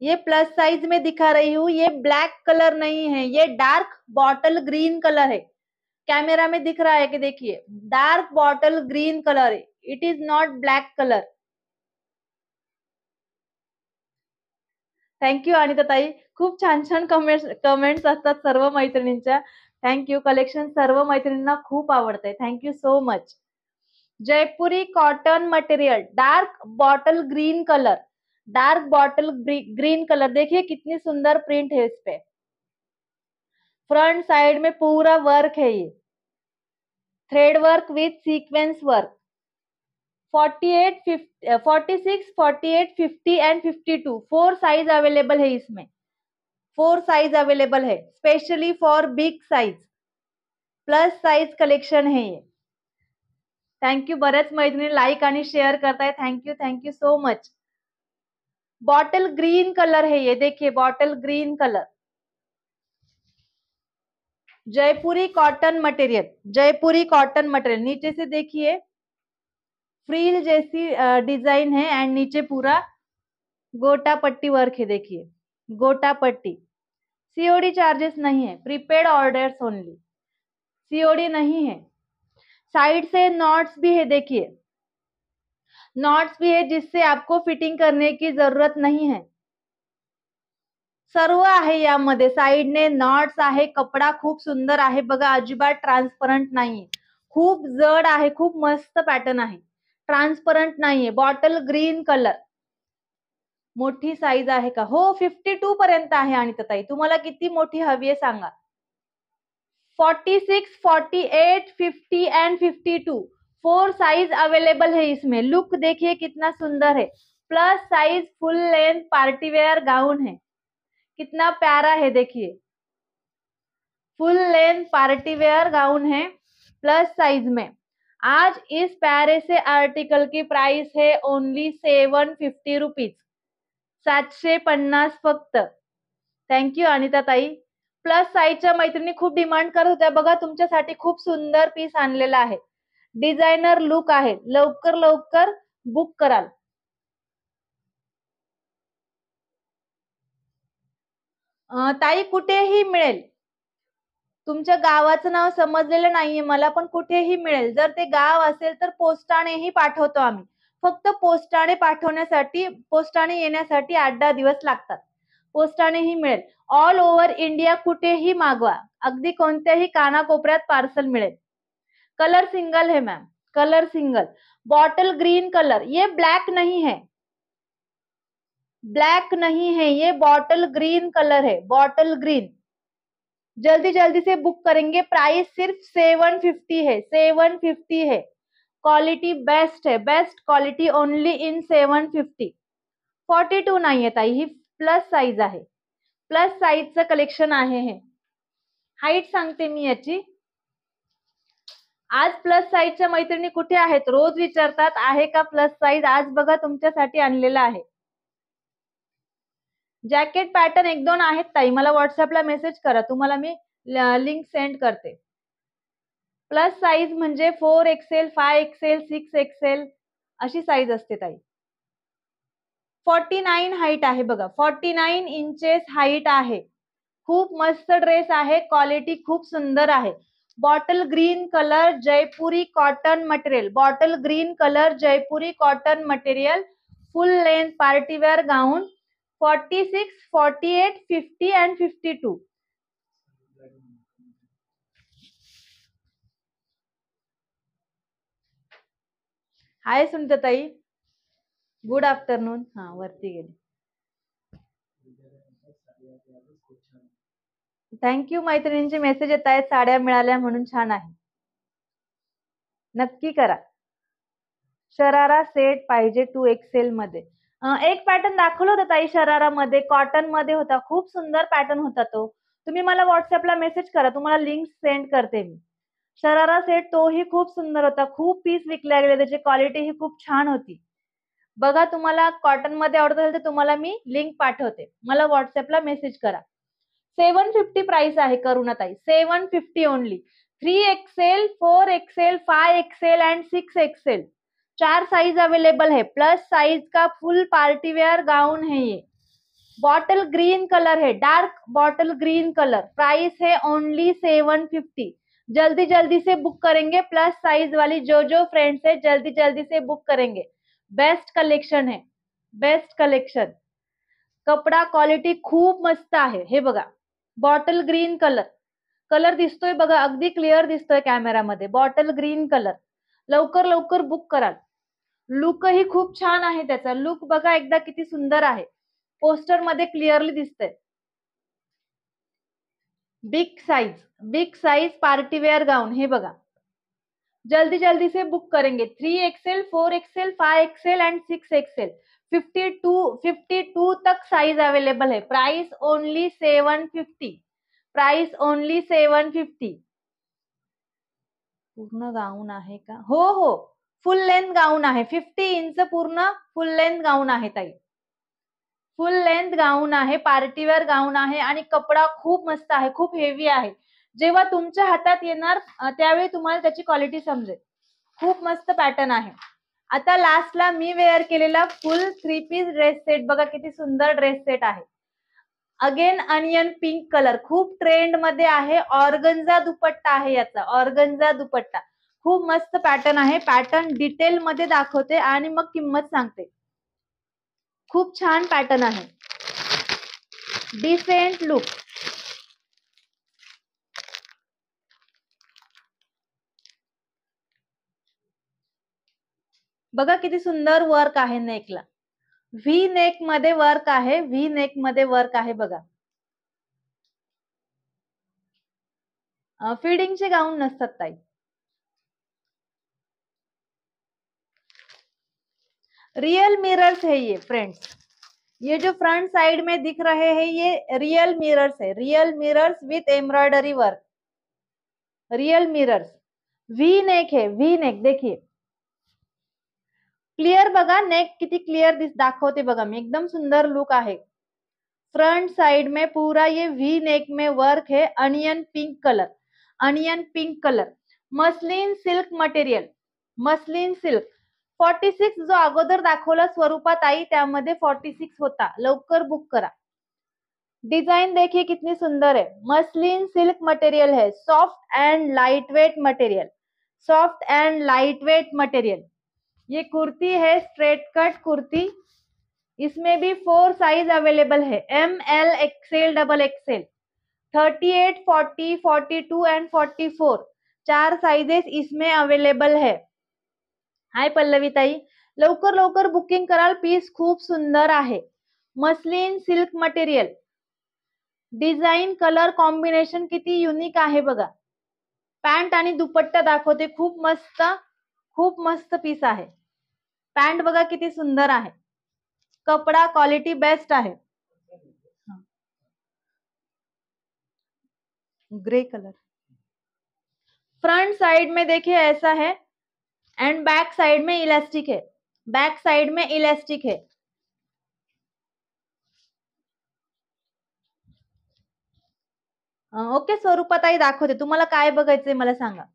ये प्लस साइज में दिखा रही हूँ ये ब्लैक कलर नहीं है ये डार्क बॉटल ग्रीन कलर है कैमरा में दिख रहा है कि देखिए डार्क बॉटल ग्रीन कलर है it is not black colour thank you Anita ताई खूप छान छान कमेंट्स कमेंट्स असतात सर्व मैत्रिणींच्या थँक्यू कलेक्शन सर्व मैत्रिणींना खूप आवडते thank you so much Jaipuri cotton material dark bottle green colour dark bottle green colour देखिए कितनी सुंदर प्रिंट है इस पे फ्रंट साइड में पूरा वर्क है ये thread work with sequence work 48, 50, fifty 48, four size available है इसमें फोर साइज अवेलेबल है specially for big size plus size collection है ये थँक्यू बऱ्याच शेयर करता है thank you thank you so much bottle green colour है ये देखिए bottle green colour Jaipuri cotton material Jaipuri cotton material नीचे से देखिए फ्रील जैसी डिजाइन है एंड नीचे पूरा गोटा पट्टी वर्क है देखिए गोटा पट्टी सीओडी चार्जेस नहीं है प्रीपेड ऑर्डर्स ओनली सीओडी नहीं है साइड से नॉट्स भी है देखिए नॉट्स भी है जिससे आपको फिटिंग करने की जरूरत नहीं है सर्व मध्य यामध्ये ने नॉट्स आहे कपडा खूब सुंदर आहे बघा अजिबात नहीं नाही खूब जड आहे खूब मस्त पैटर्न है ट्रांसपरंट नहीं है बॉटल ग्रीन कलर मोटी साइज है का हो फिफ्टी टू पर्यत है आणि ताई तुम्हाला किती हवी है सांगा forty six forty eight fifty and fifty two four size available है इसमें लुक देखिए कितना सुंदर है plus size full length party wear gown है कितना प्यारा है देखिए full length party wear gown है प्लस साइज में आज इस प्यारे से आर्टिकल की प्राइस है ओनली सेवन फिफ्टी रुपीज सातशे पन्नास फक्त थँक्यू अनिता ताई प्लस साईजच्या मैत्रिणी खूप डिमांड करत होत्या बघा तुमच्यासाठी खूप सुंदर पीस आणलेला आहे डिझायनर लुक आहे लवकर लवकर बुक कराल ताई कुठेही मिळेल तुमच्या गावाचं नाव समजलेलं नाहीये मला पण कुठेही मिळेल जर ते गाव असेल तर पोस्टानेही पाठवतो आम्ही फक्त पोस्टाने पाठवण्यासाठी पोस्टाने येण्यासाठी आठ दहा दिवस लागतात पोस्टानेही मिळेल ऑल ओव्हर इंडिया कुठेही मागवा अगदी कोणत्याही कानाकोपऱ्यात पार्सल मिळेल कलर सिंगल है ma'am colour single bottle green colour ये ब्लॅक नाही है ब्लॅक नहीं है ये बॉटल ग्रीन कलर है बॉटल ग्रीन जल्दी जल्दी से बुक करेंगे प्राइस सिर्फ सेवन फिफ्टी है सेवन फिफ्टी है क्वालिटी बेस्ट है best quality only in seven fifty forty two नाही है ताई ही प्लस साईज आहे प्लस साईजचं कलेक्शन आहे हे हाईट सांगते मी याची आज प्लस साईजच्या मैत्रिणी कुठे आहेत रोज विचारतात आहे का प्लस साईज आज बघा तुमच्यासाठी आणलेला आहे जॅकेट पॅटर्न एक दोन आहेत ताई मला व्हॉट्सअपला मेसेज करा तुम्हाला मी लिंक सेंड करते प्लस साईज म्हणजे four XL five XL six XL अशी साईज असते ताई फॉर्टी नाईन हाईट आहे बघा फॉर्टी नाईन इंचेस हाईट आहे खूप मस्त ड्रेस आहे क्वालिटी खूप सुंदर आहे bottle green colour Jaipuri cotton material bottle green colour Jaipuri cotton material full length party wear gown forty six forty eight fifty and fifty two hi good afternoon हा वरती गेली थँक्यू मैत्रिणींचे मेसेज येत आहेत साड्या मिळाल्या म्हणून छान आहे नक्की करा शरारा सेट पाहिजे टू एक्सेल मध्ये एक पॅटर्न दाखवला होता ताई शरारामध्ये कॉटन मध्ये होता खूप सुंदर पॅटर्न होता तो तुम्ही मला व्हॉट्सअपला मेसेज करा तुम्हाला लिंक सेंड करते मी शरारा सेट तोही खूप सुंदर होता खूप पीस विकल्या गेले त्याची क्वालिटी ही खूप छान होती बघा तुम्हाला कॉटन मध्ये आवडत असेल तर तुम्हाला मी लिंक पाठवते मला व्हॉट्सअपला मेसेज करा सेवन फिफ्टी प्राइस आहे करुणाताई seven fifty only three XL four XL five XL and six XL चार साइज अवेलेबल है प्लस साइज का फुल पार्टी वेयर गाउन है ये बॉटल ग्रीन कलर है dark bottle green colour price है ओनली सेवन फिफ्टी जल्दी जल्दी से बुक करेंगे प्लस साइज वाली जो जो फ्रेंड्स है जल्दी जल्दी से बुक करेंगे बेस्ट कलेक्शन है बेस्ट कलेक्शन कपडा क्वालिटी खूब मस्त है हे बॉटल ग्रीन कलर कलर दिसतोय क्लियर अगदी है कैमेरा मध्य बॉटल ग्रीन कलर लवकर लवकर बुक कराल लुक ही खूप छान आहे त्याचा लुक बघा एकदा किती सुंदर आहे पोस्टर मध्ये क्लिअरली दिसतंय big size big size party wear gown हे बघा जल्दी जल्दी से बुक करेंगे three XL four XL five XL and six XL fifty two fifty two तक साइज अवेलेबल आहे price only seven fifty price only seven fifty पूर्ण गाऊन आहे का हो हो फुल लेंथ गाऊन आहे फिफ्टी इंच पूर्ण फुल लेंथ गाऊन आहे ताई फुल लेंथ गाऊन आहे पार्टीवेअर गाऊन आहे आणि कपडा खूप मस्त आहे खूप हेवी आहे जेव्हा तुमच्या हातात येणार त्यावेळी तुम्हाला त्याची क्वालिटी समजेल खूप मस्त पॅटर्न आहे आता लास्टला मी वेअर केलेला full three piece dress set बघा किती सुंदर ड्रेस सेट आहे अगेन अनियन पिंक कलर खूप ट्रेंड मध्ये आहे ऑर्गन्झा दुपट्टा आहे याचा ऑर्गन्झा दुपट्टा खूप मस्त पॅटर्न आहे पॅटर्न डिटेल मध्ये दाखवते आणि मग किंमत सांगते खूप छान पॅटर्न आहे डिफरेंट लुक बघा किती सुंदर वर्क आहे नेकला व्ही नेक मध्ये वर्क आहे व्ही नेक मध्ये वर्क आहे बघा फिडिंगचे गाऊन नसतात ताई रियल मिरर्स है ये फ्रेंड्स ये जो फ्रंट साइड में दिख रहे हैं ये रियल मिरर्स है real mirrors with embroidery work real mirrors V neck है वी नेक देखिए क्लियर बगा नेक कितनी क्लियर दिस दाखोते बगा मैं एकदम सुंदर लुक है फ्रंट साइड में पूरा ये वी नेक में वर्क है onion pink colour onion pink colour muslin silk material muslin silk forty six जो अगोदर दाखवला स्वरूपात आई त्यामध्ये सिक्स होता लवकर बुक करा डिजाइन देखिए कितनी सुंदर है मसलिन सिल्क मटेरियल है soft and light weight material soft and light weight material ये कुर्ती है स्ट्रेट कट कुर्ती इसमें भी फोर साइज अवेलेबल है M L XL double XL thirty eight forty forty two and forty four चार साइजेस इसमें अवेलेबल है हाय पल्लवी ताई लवकर लवकर बुकिंग कराल पीस खूब सुंदर है muslin silk material design colour combination किती युनिक है बगा पैंट दुपट्टा दाखोते खूब मस्त खूब मस्त पीस है पैंट बगा किती सुंदर है कपडा क्वालिटी बेस्ट है ग्रे कलर फ्रंट साइड में देखिए ऐसा है एंड बैक साइड में इलास्टिक है बैक साइड में इलास्टिक है ओके स्वरूप आई दाखवते तुम्हाला काय सांगा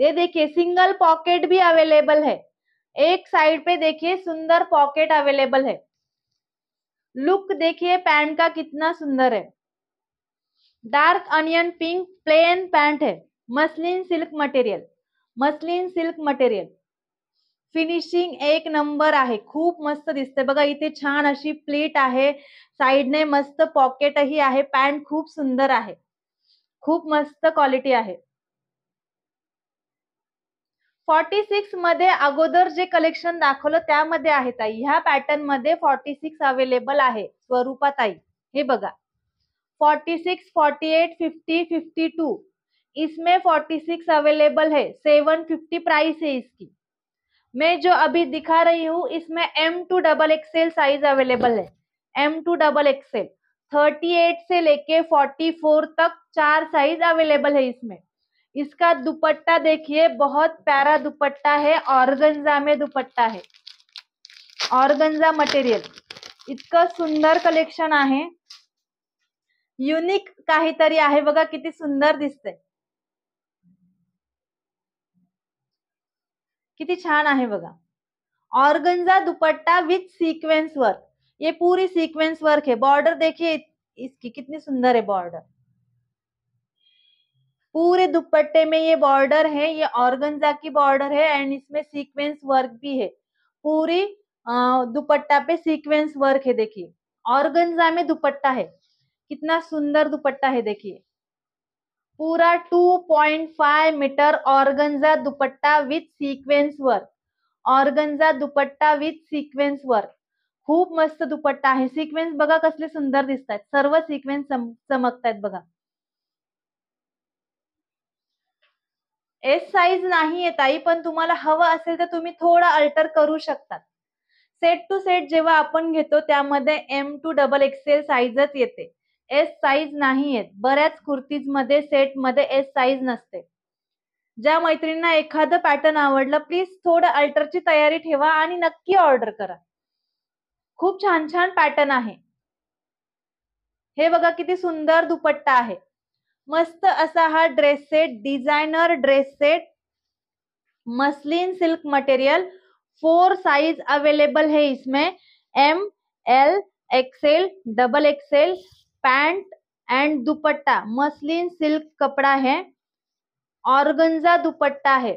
ये देखिए सिंगल पॉकेट भी अवेलेबल है एक साइड पे देखिए सुंदर पॉकेट अवेलेबल है लुक देखिए पैंट का कितना सुंदर है dark onion pink plain pant है muslin silk material muslin silk material finishing एक नंबर आहे खूप मस्त दिसते बघा इथे छान अशी प्लेट आहे ने मस्त पॉकेटही आहे पॅन्ट खूप सुंदर आहे खूप मस्त क्वालिटी आहे फॉर्टी सिक्स मध्ये अगोदर जे कलेक्शन दाखवलं त्यामध्ये आहे ताई ह्या पॅटर्न मध्ये फॉर्टी सिक्स अवेलेबल आहे स्वरूपात आई हे बघा forty six forty eight fifty fifty two इसमें फोर्टी सिक्स अवेलेबल है सेवन फिफ्टी प्राइस है इसकी मैं जो अभी दिखा रही हूँ इसमें M two double XL size available है M two double XL thirty eight से लेके फोर्टी फोर तक चार साइज अवेलेबल है इसमें इसका दुपट्टा देखिए बहुत प्यारा दुपट्टा है ऑर्गेंजा में दुपट्टा है ऑर्गेंजा मटेरियल इतका सुंदर कलेक्शन है युनिक काहीतरी आहे बघा किती सुंदर दिसतंय किती छान आहे बघा organza dupatta with sequence work ये पूरी सिक्वेन्स वर्क है बॉर्डर देखिए इसकी कितनी सुंदर है बॉर्डर पूरे दुपट्टे में ये बॉर्डर है ये ऑर्गनजा की बॉर्डर है एंड इसमें सीक्वेंस वर्क भी है पूरी दुपट्टा पे सीक्वेंस वर्क है देखिए ऑर्गनजा में दुपट्टा है कितना सुंदर दुपट्टा है देखिए पूरा 2.5 point metre organza dupatta with sequence work organza dupatta with sequence work खूप मस्त दुपट्टा आहे सिक्वेन्स बघा कसले सुंदर दिसतात सर्व सिक्वेन्स चमकतायत बघा एस साइज नाही आहे ताई पण तुम्हाला हवं असेल तर तुम्ही थोडा अल्टर करू शकतात सेट टू सेट जेव्हा आपण घेतो त्यामध्ये एम टू डबल एक्सेल साईजच येते एस साईज नाही आहेत बऱ्याच सेट मध्ये एस साईज नसते ज्या मैत्रिणींना एखादं पॅटर्न आवडलं प्लीज थोडं अल्टरची तयारी ठेवा आणि नक्की ऑर्डर करा खूप छान छान पॅटर्न आहे हे बघा किती सुंदर दुपट्टा आहे मस्त असा हा dress set designer dress set muslin silk material four size available है इसमें M L XL double XL pant and dupatta muslin silk कपड़ा आहे ऑर्गन्झा दुपट्टा आहे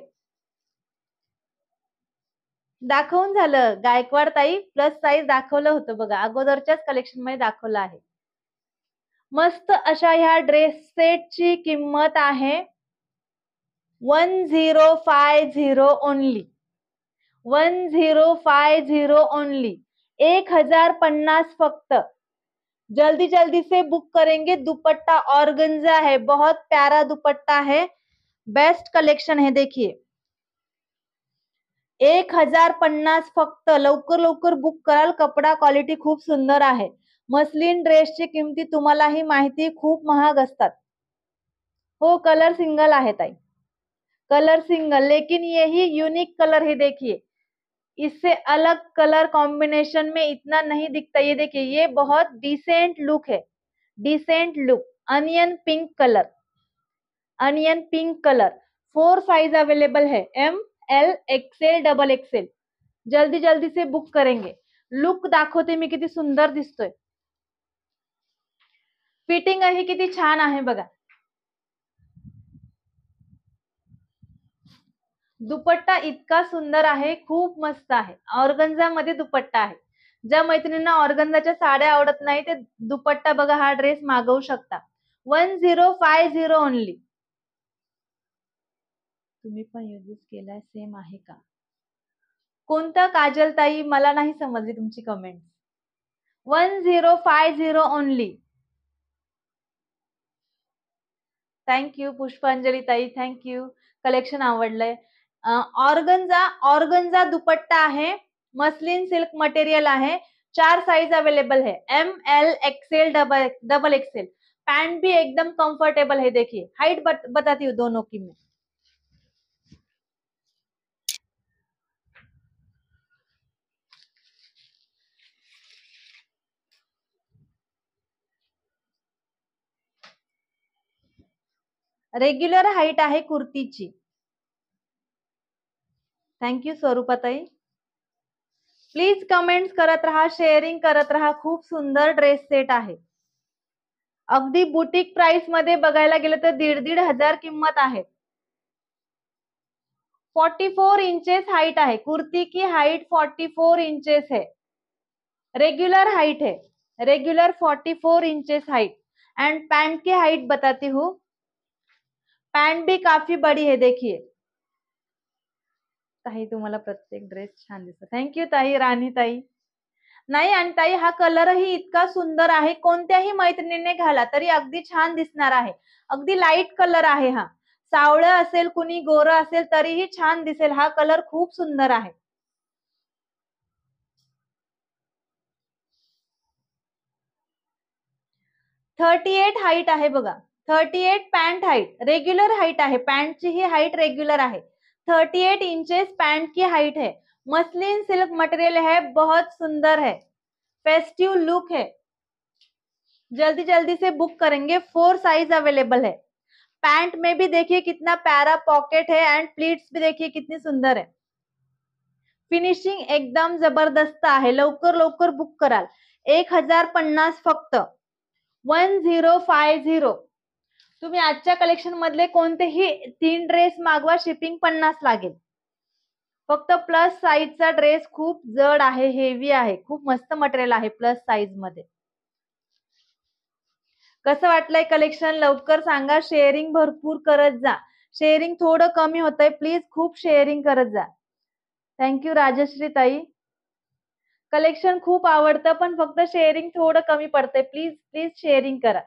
दाखवून झालं गायकवाड ताई प्लस साईज दाखवलं होतं बघा अगोदरच्याच कलेक्शन मध्ये दाखवलं आहे मस्त अशा ह्या ड्रेस ची किंमत आहे one zero five zero only one zero five zero only एक हजार पन्नास फक्त जल्दी जल्दी से बुक करेंगे दुपट्टा ऑर्गेंजा है बहुत प्यारा दुपट्टा है बेस्ट कलेक्शन है देखिए एक हजार पन्नास फक्त लवकर लवकर बुक कराल कपडा क्वालिटी खूब सुंदर मसलिन ड्रेस ड्रेसची किमती तुम्हारा ही महती खूब महाग असतात हो कलर सिंगल है ताई कलर सिंगल लेकिन यही यूनिक कलर है देखिए इससे अलग कलर कॉम्बिनेशन में इतना नहीं दिखता ये देखिए ये बहुत डिसेंट लुक है decent look onion pink colour onion pink colour four size available है M L XL double XL जल्दी जल्दी से बुक करेंगे लुक दाखोते मैं कि सुंदर दिखते फिटिंग है कि छान है बगा दुपट्टा इतका सुंदर आहे खूप मस्त आहे ऑर्गन्झामध्ये दुपट्टा आहे ज्या मैत्रिणींना ऑर्गन्झाच्या साड्या आवडत नाही ते दुपट्टा बघा हा ड्रेस मागवू शकता one zero five zero only तुम्ही पण युजेस केलाय सेम आहे का कोणतं काजल ताई मला नाही समजली तुमची comment one zero five zero only thank you Pushpanjali ताई थँक्यू कलेक्शन आवडलंय ऑर्गनजा ऑर्गन्झा दुपट्टा है मसलिन सिल्क मटेरियल है चार साइज अवेलेबल है M L XL double double XL pant भी एकदम कंफर्टेबल है देखिए हाइट बताती हूँ दोनों की मैं रेग्युलर हाइट है कुर्ती कुर्तीची थैंक यू स्वरूपाताई प्लीज कमेंट्स करत रहा शेयरिंग करत रहा खूब सुंदर ड्रेस सेट है अगदी बुटीक प्राइस मध्य बेल तो दीड दीड हजार किंमत आहे फोर्टी फोर इंचेस हाइट है कुर्ती की हाइट फोर्टी फोर इंचेस है रेगुलर हाइट है regular 44 inches height and pant की हाइट बताती हूँ पैंट भी काफी बड़ी है देखिए ताई तुम्हाला प्रत्येक ड्रेस छान दिसतो थँक्यू ताई राणी ताई नाही आणि ताई हा कलरही इतका सुंदर आहे कोणत्याही मैत्रिणीने घाला तरी अगदी छान दिसणार आहे अगदी लाईट कलर आहे हा सावळं असेल कुणी गोर असेल तरीही छान दिसेल हा कलर खूप सुंदर आहे थर्टी एट हाईट आहे बघा thirty eight pant height regular height आहे पॅन्टची ही हाईट रेग्युलर आहे थर्टी एट इंचेस पैंट की हाइट है मसलिन सिल्क मटेरियल है बहुत सुंदर है फेस्टिव लुक है जल्दी जल्दी से बुक करेंगे फोर साइज अवेलेबल है पैंट में भी देखिए कितना प्यारा पॉकेट है एंड प्लीट्स भी देखिए कितनी सुंदर है फिनिशिंग एकदम जबरदस्त है लवकर लवकर बुक कराल एक हजार पन्ना फक्त वन जीरो फाइव जीरो तुम्ही आजच्या कलेक्शन मधले कोणतेही तीन ड्रेस मागवा शिपिंग पन्नास लागेल फक्त प्लस साईजचा ड्रेस खूप जड आहे हेवी आहे खूप मस्त मटेरियल आहे प्लस साईज मध्ये कसं वाटलंय कलेक्शन लवकर सांगा शेअरिंग भरपूर करत जा शेअरिंग थोडं कमी होतंय प्लीज खूप शेअरिंग करत जा थँक्यू राजश्री ताई कलेक्शन खूप आवडतं पण फक्त शेअरिंग थोडं कमी पडतंय प्लीज प्लीज शेअरिंग करा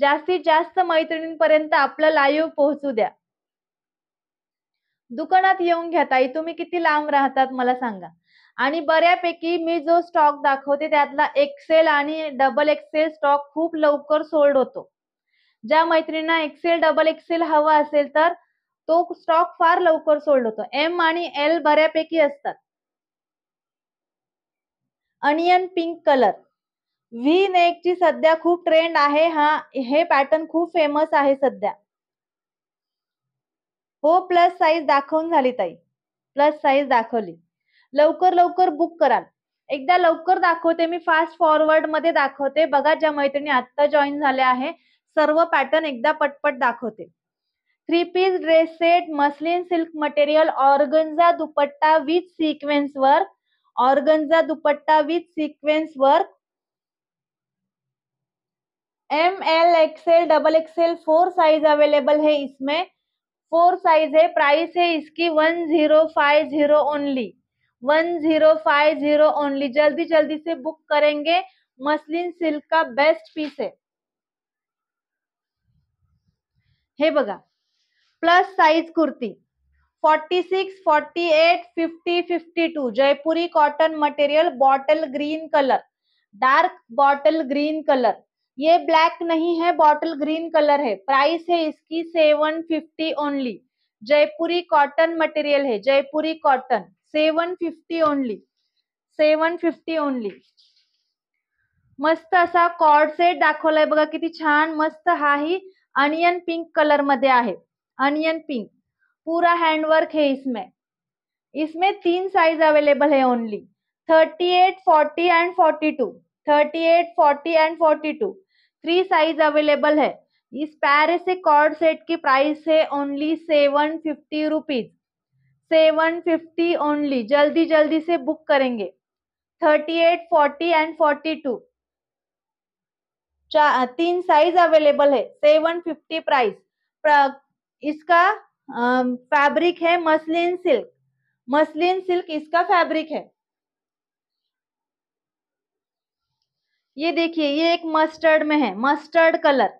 जास्तीत जास्त मैत्रिणींपर्यंत आपलं लाईव्ह पोहोचू द्या दुकानात येऊन घ्या ताई तुम्ही किती लांब राहतात मला सांगा आणि बऱ्यापैकी मी जो स्टॉक दाखवते त्यातला एक्सेल आणि डबल एक्सेल स्टॉक खूप लवकर सोल्ड होतो ज्या मैत्रिणींना एक्सेल डबल एक्सेल हवा असेल तर तो स्टॉक फार लवकर सोल्ड होतो एम आणि एल बऱ्यापैकी असतात अनियन पिंक कलर व्ही ची सध्या खूप ट्रेंड आहे हा हे पॅटर्न खूप फेमस आहे सध्या हो प्लस साईज दाखवून झाली ताई प्लस साईज दाखवली लवकर लवकर बुक कराल एकदा लवकर दाखवते मी फास्ट फॉरवर्ड मध्ये दाखवते बघा ज्या मैत्रिणी आत्ता जॉईन झाल्या आहे सर्व पॅटर्न एकदा पटपट दाखवते three piece dress set muslin silk material organza dupatta with sequence work organza dupatta with sequence work M L XL double XL four size available है इसमें फोर साइज है प्राइस है इसकी one zero five zero only one zero five zero only जल्दी जल्दी से बुक करेंगे मसलिन सिल्क का बेस्ट पीस है हे बगा plus size kurti forty six forty eight fifty fifty to Jaipuri cotton material bottle green colour dark bottle green colour ये ब्लैक नहीं है बॉटल ग्रीन कलर है प्राइस है इसकी seven fifty only Jaipuri cotton material है Jaipuri cotton seven fifty only seven fifty only मस्त असा कॉर्ड सेट दाखवलाय बघा किती छान मस्त हा ही अनियन पिंक कलर मध्य है अनियन पिंक पूरा हैंडवर्क है इसमें इसमें तीन साइज अवेलेबल है only thirty eight forty and forty two thirty eight forty and forty two three size available है इस पैर से कॉर्ड सेट की प्राइस है only seven fifty rupees seven fifty only जल्दी जल्दी से बुक करेंगे thirty eight forty and forty two तीन साइज अवेलेबल है सेवन फिफ्टी प्राइस इसका फैब्रिक है मसलिन सिल्क मसलिन सिल्क इसका फैब्रिक है ये देखिए ये एक मस्टर्ड में है mustard colour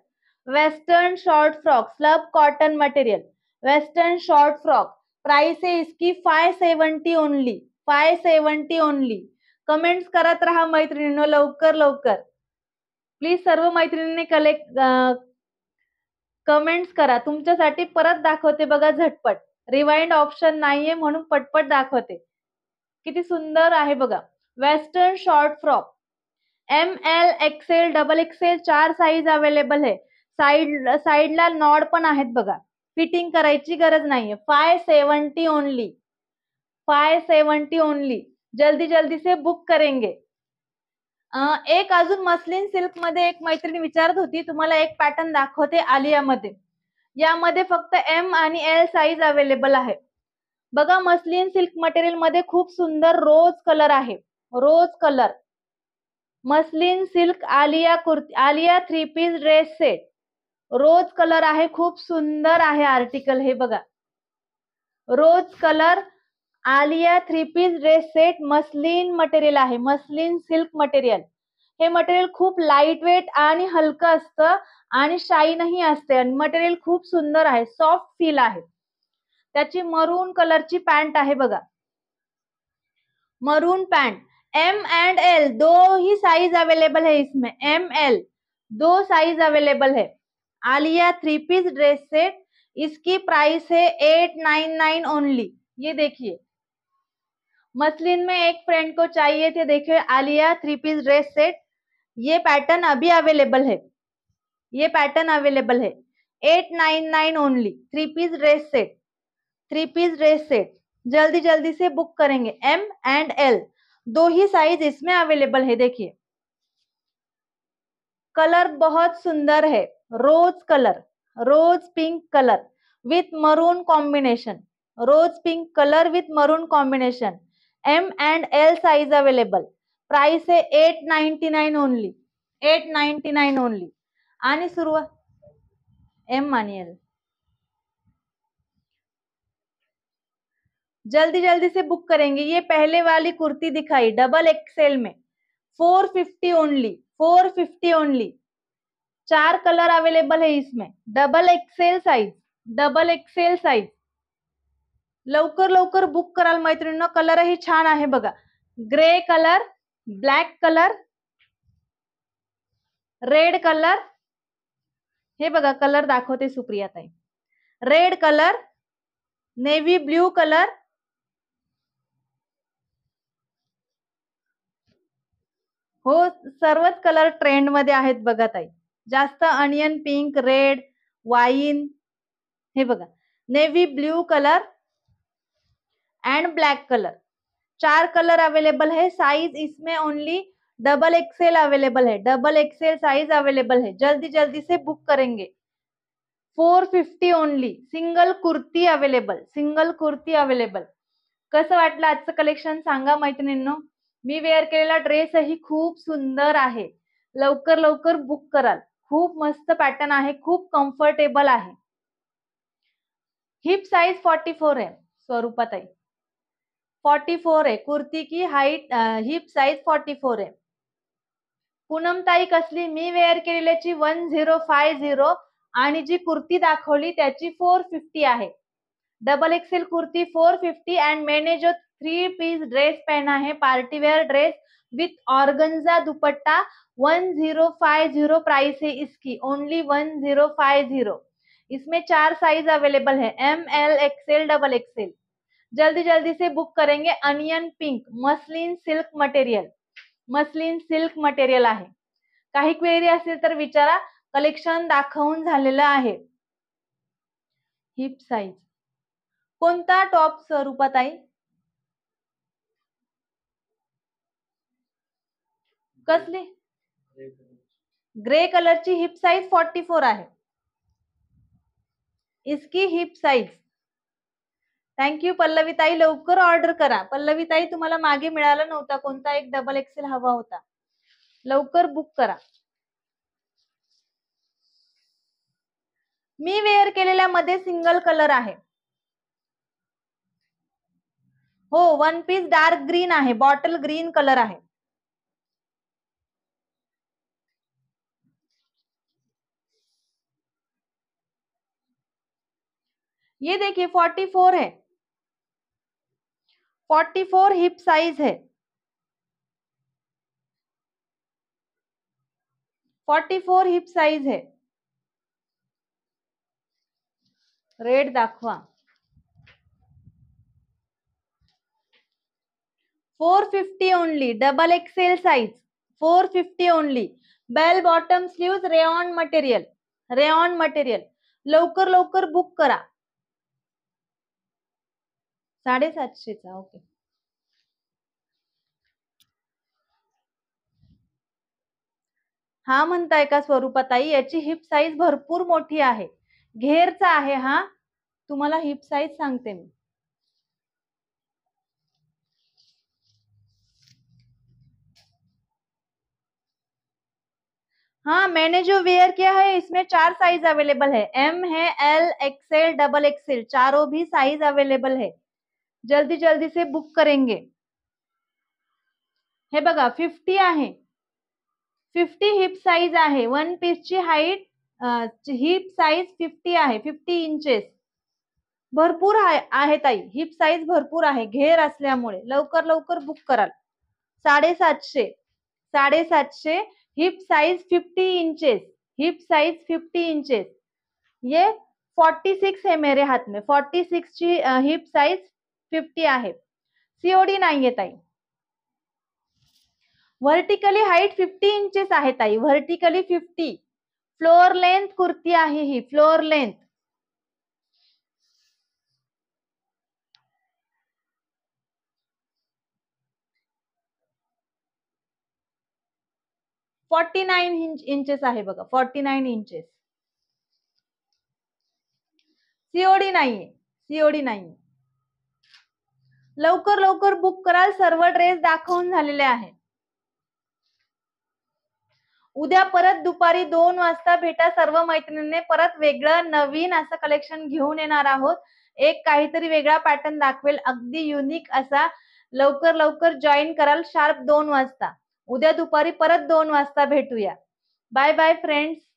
western short frock slub cotton material western short frock price है इसकी five seventy only five seventy only comments करत रहा मैत्रिणींनो लवकर लवकर प्लीज सर्व मैत्रिणींनी कलेक्ट कमेंट्स करा तुमच्यासाठी परत दाखवते बघा झटपट रिवाइंड ऑप्शन नाहीये म्हणून पटपट दाखवते किती सुंदर आहे बघा western short frock M L XL double XL चार साईज अवेलेबल आहे साईड साईडला नॉड पण आहेत बघा फिटिंग करायची गरज नाहीये five seventy only five seventy only जल्दी जल्दी से बुक करेंगे एक अजून मस्लिन सिल्क मध्ये एक मैत्रिणी विचारत होती तुम्हाला एक पॅटर्न दाखवते आलियामध्ये यामध्ये फक्त एम आणि एल साईज अवेलेबल आहे बघा मस्लिन सिल्क मटेरियल मध्ये खूप सुंदर रोज कलर आहे rose colour muslin silk Alia kurti Alia three piece dress set rose colour आहे खूप सुंदर आहे आर्टिकल हे बघा rose colour Alia three piece dress set muslin material आहे मस्लिन सिल्क मटेरियल हे मटेरियल खूप लाईट वेट आणि हलकं असतं आणि शाईनही असते आणि मटेरियल खूप सुंदर आहे सॉफ्ट फील आहे त्याची मरून कलरची पॅन्ट आहे बघा maroon pant M and L दो ही साइज अवेलेबल है इसमें एम एल दो साइज अवेलेबल है Alia three piece dress set इसकी प्राइस है एट नाइन नाइन ओनली ये देखिए मसलिन में एक फ्रेंड को चाहिए थे देखिए Alia three piece dress set ये पैटर्न अभी अवेलेबल है ये पैटर्न अवेलेबल है eight nine nine only three piece dress set three piece dress set जल्दी जल्दी से बुक करेंगे एम एंड एल दो ही साइज इसमें अवेलेबल है देखिए कलर बहुत सुंदर है rose colour rose pink colour with maroon combination rose pink colour with maroon combination M and L size available price है eight ninety nine only eight ninety nine only आणि सुरुवात एम आणि एल जल्दी जल्दी से बुक करेंगे ये पहले वाली कुर्ती दिखाई डबल एक्सेल में four fifty only four fifty only चार कलर अवेलेबल है इसमें double XL size double XL size लवकर लवकर बुक कराल कलर ही छान है बगा grey colour black colour red colour हे बगा कलर सुप्रिया ताई red colour navy blue colour हो सर्वच कलर ट्रेंड मध्ये आहेत बघा ताई जास्त अनियन पिंक रेड वाईन हे बघा navy blue colour and black colour चार कलर अवेलेबल है साइज इसमें ओनली डबल एक्सेल अवेलेबल है डबल एक्सेल साइज अवेलेबल है जल्दी जल्दी से बुक करेंगे 450 only single kurti available single kurti available कसं वाटलं आजचं कलेक्शन सांगा मैत्रिणींनो मी वेअर केलेला ड्रेसही खूप सुंदर आहे लवकर लवकर बुक कराल खूप मस्त पॅटर्न आहे खूप कम्फर्टेबल आहे हिप साईज 44 फोर आहे स्वरूपाताई फॉर्टी फोर आहे कुर्ती की हाईट हिप साईज 44 फोर आहे पूनमताई कसली मी वेअर केलेल्याची वन झिरो फाय झिरो आणि जी कुर्ती दाखवली त्याची फोर फिफ्टी आहे double XL kurti four fifty and मेनेजो थ्री पीस ड्रेस पहना है party wear dress with organza dupatta one zero five zero price है इसकी only one zero five zero इसमें चार साइज अवेलेबल है M L XL double XL जल्दी जल्दी से बुक करेंगे onion pink muslin silk material muslin silk material आहे काही क्वेरी असेल तो विचारा कलेक्शन दाखन है हिप साइज को टॉप स्वरूप आई कसली ग्रे कलरची हिप साईज 44 फोर आहे इसकी हिप साईज थँक्यू पल्लवीताई लवकर ऑर्डर करा पल्लवीताई तुम्हाला मागे मिळाला नव्हता कोणता एक डबल एक्सेल हवा होता लवकर बुक करा मी वेअर केलेल्या मध्ये सिंगल कलर आहे हो वन पीस डार्क ग्रीन आहे बॉटल ग्रीन कलर आहे ये देखिए 44 है 44 हिप साइज है 44 हिप साइज है रेट दाखवा four fifty only double XL size four fifty only bell bottom sleeve rayon material rayon material लवकर लवकर बुक करा चा, ओके हा म्हणताय का ताई याची हिप साईज भरपूर मोठी आहे घेरचा आहे हा तुम्हाला हिप साइज सांगते मी हा मैंने जो वेअर किया है इसमें चार साइज अवेलेबल है एम है एल एक्सेल डबल एक्सेल चारो भी साइज अवेलेबल है जल्दी जल्दी से बुक करेंगे हे बघा फिफ्टी आहे फिफ्टी हिप साईज आहे वन पीस ची हाईट हिप साईज फिफ्टी आहे फिफ्टी इंचेस भरपूर आहे ताई हिप साईज भरपूर आहे घेर असल्यामुळे लवकर लवकर बुक कराल साडेसातशे साडेसातशे hip size fifty inches hip size fifty inches ये फोर्टी सिक्स आहे मेरे हात में फोर्टी सिक्स ची हिप साइज फिफ्टी है सीओडी है ताई vertically height fifty inches vertically ताई फिफ्टी फ्लोर लेंथ कुर्ती है ही floor length forty inch inches है बोर्टी नाइन इंचेस सीओडी नाहीये सीओडी नाहीये लवकर लवकर बुक कराल सर्व ड्रेस दाखवून झालेले आहेत उद्या परत दुपारी दोन वाजता भेटा सर्व मैत्रिणींनी परत वेगळं नवीन असं कलेक्शन घेऊन येणार आहोत एक काहीतरी वेगळा पॅटर्न दाखवेल अगदी युनिक असा लवकर लवकर जॉईन कराल शार्प दोन वाजता उद्या दुपारी परत दोन वाजता भेटूया बाय बाय फ्रेंड्स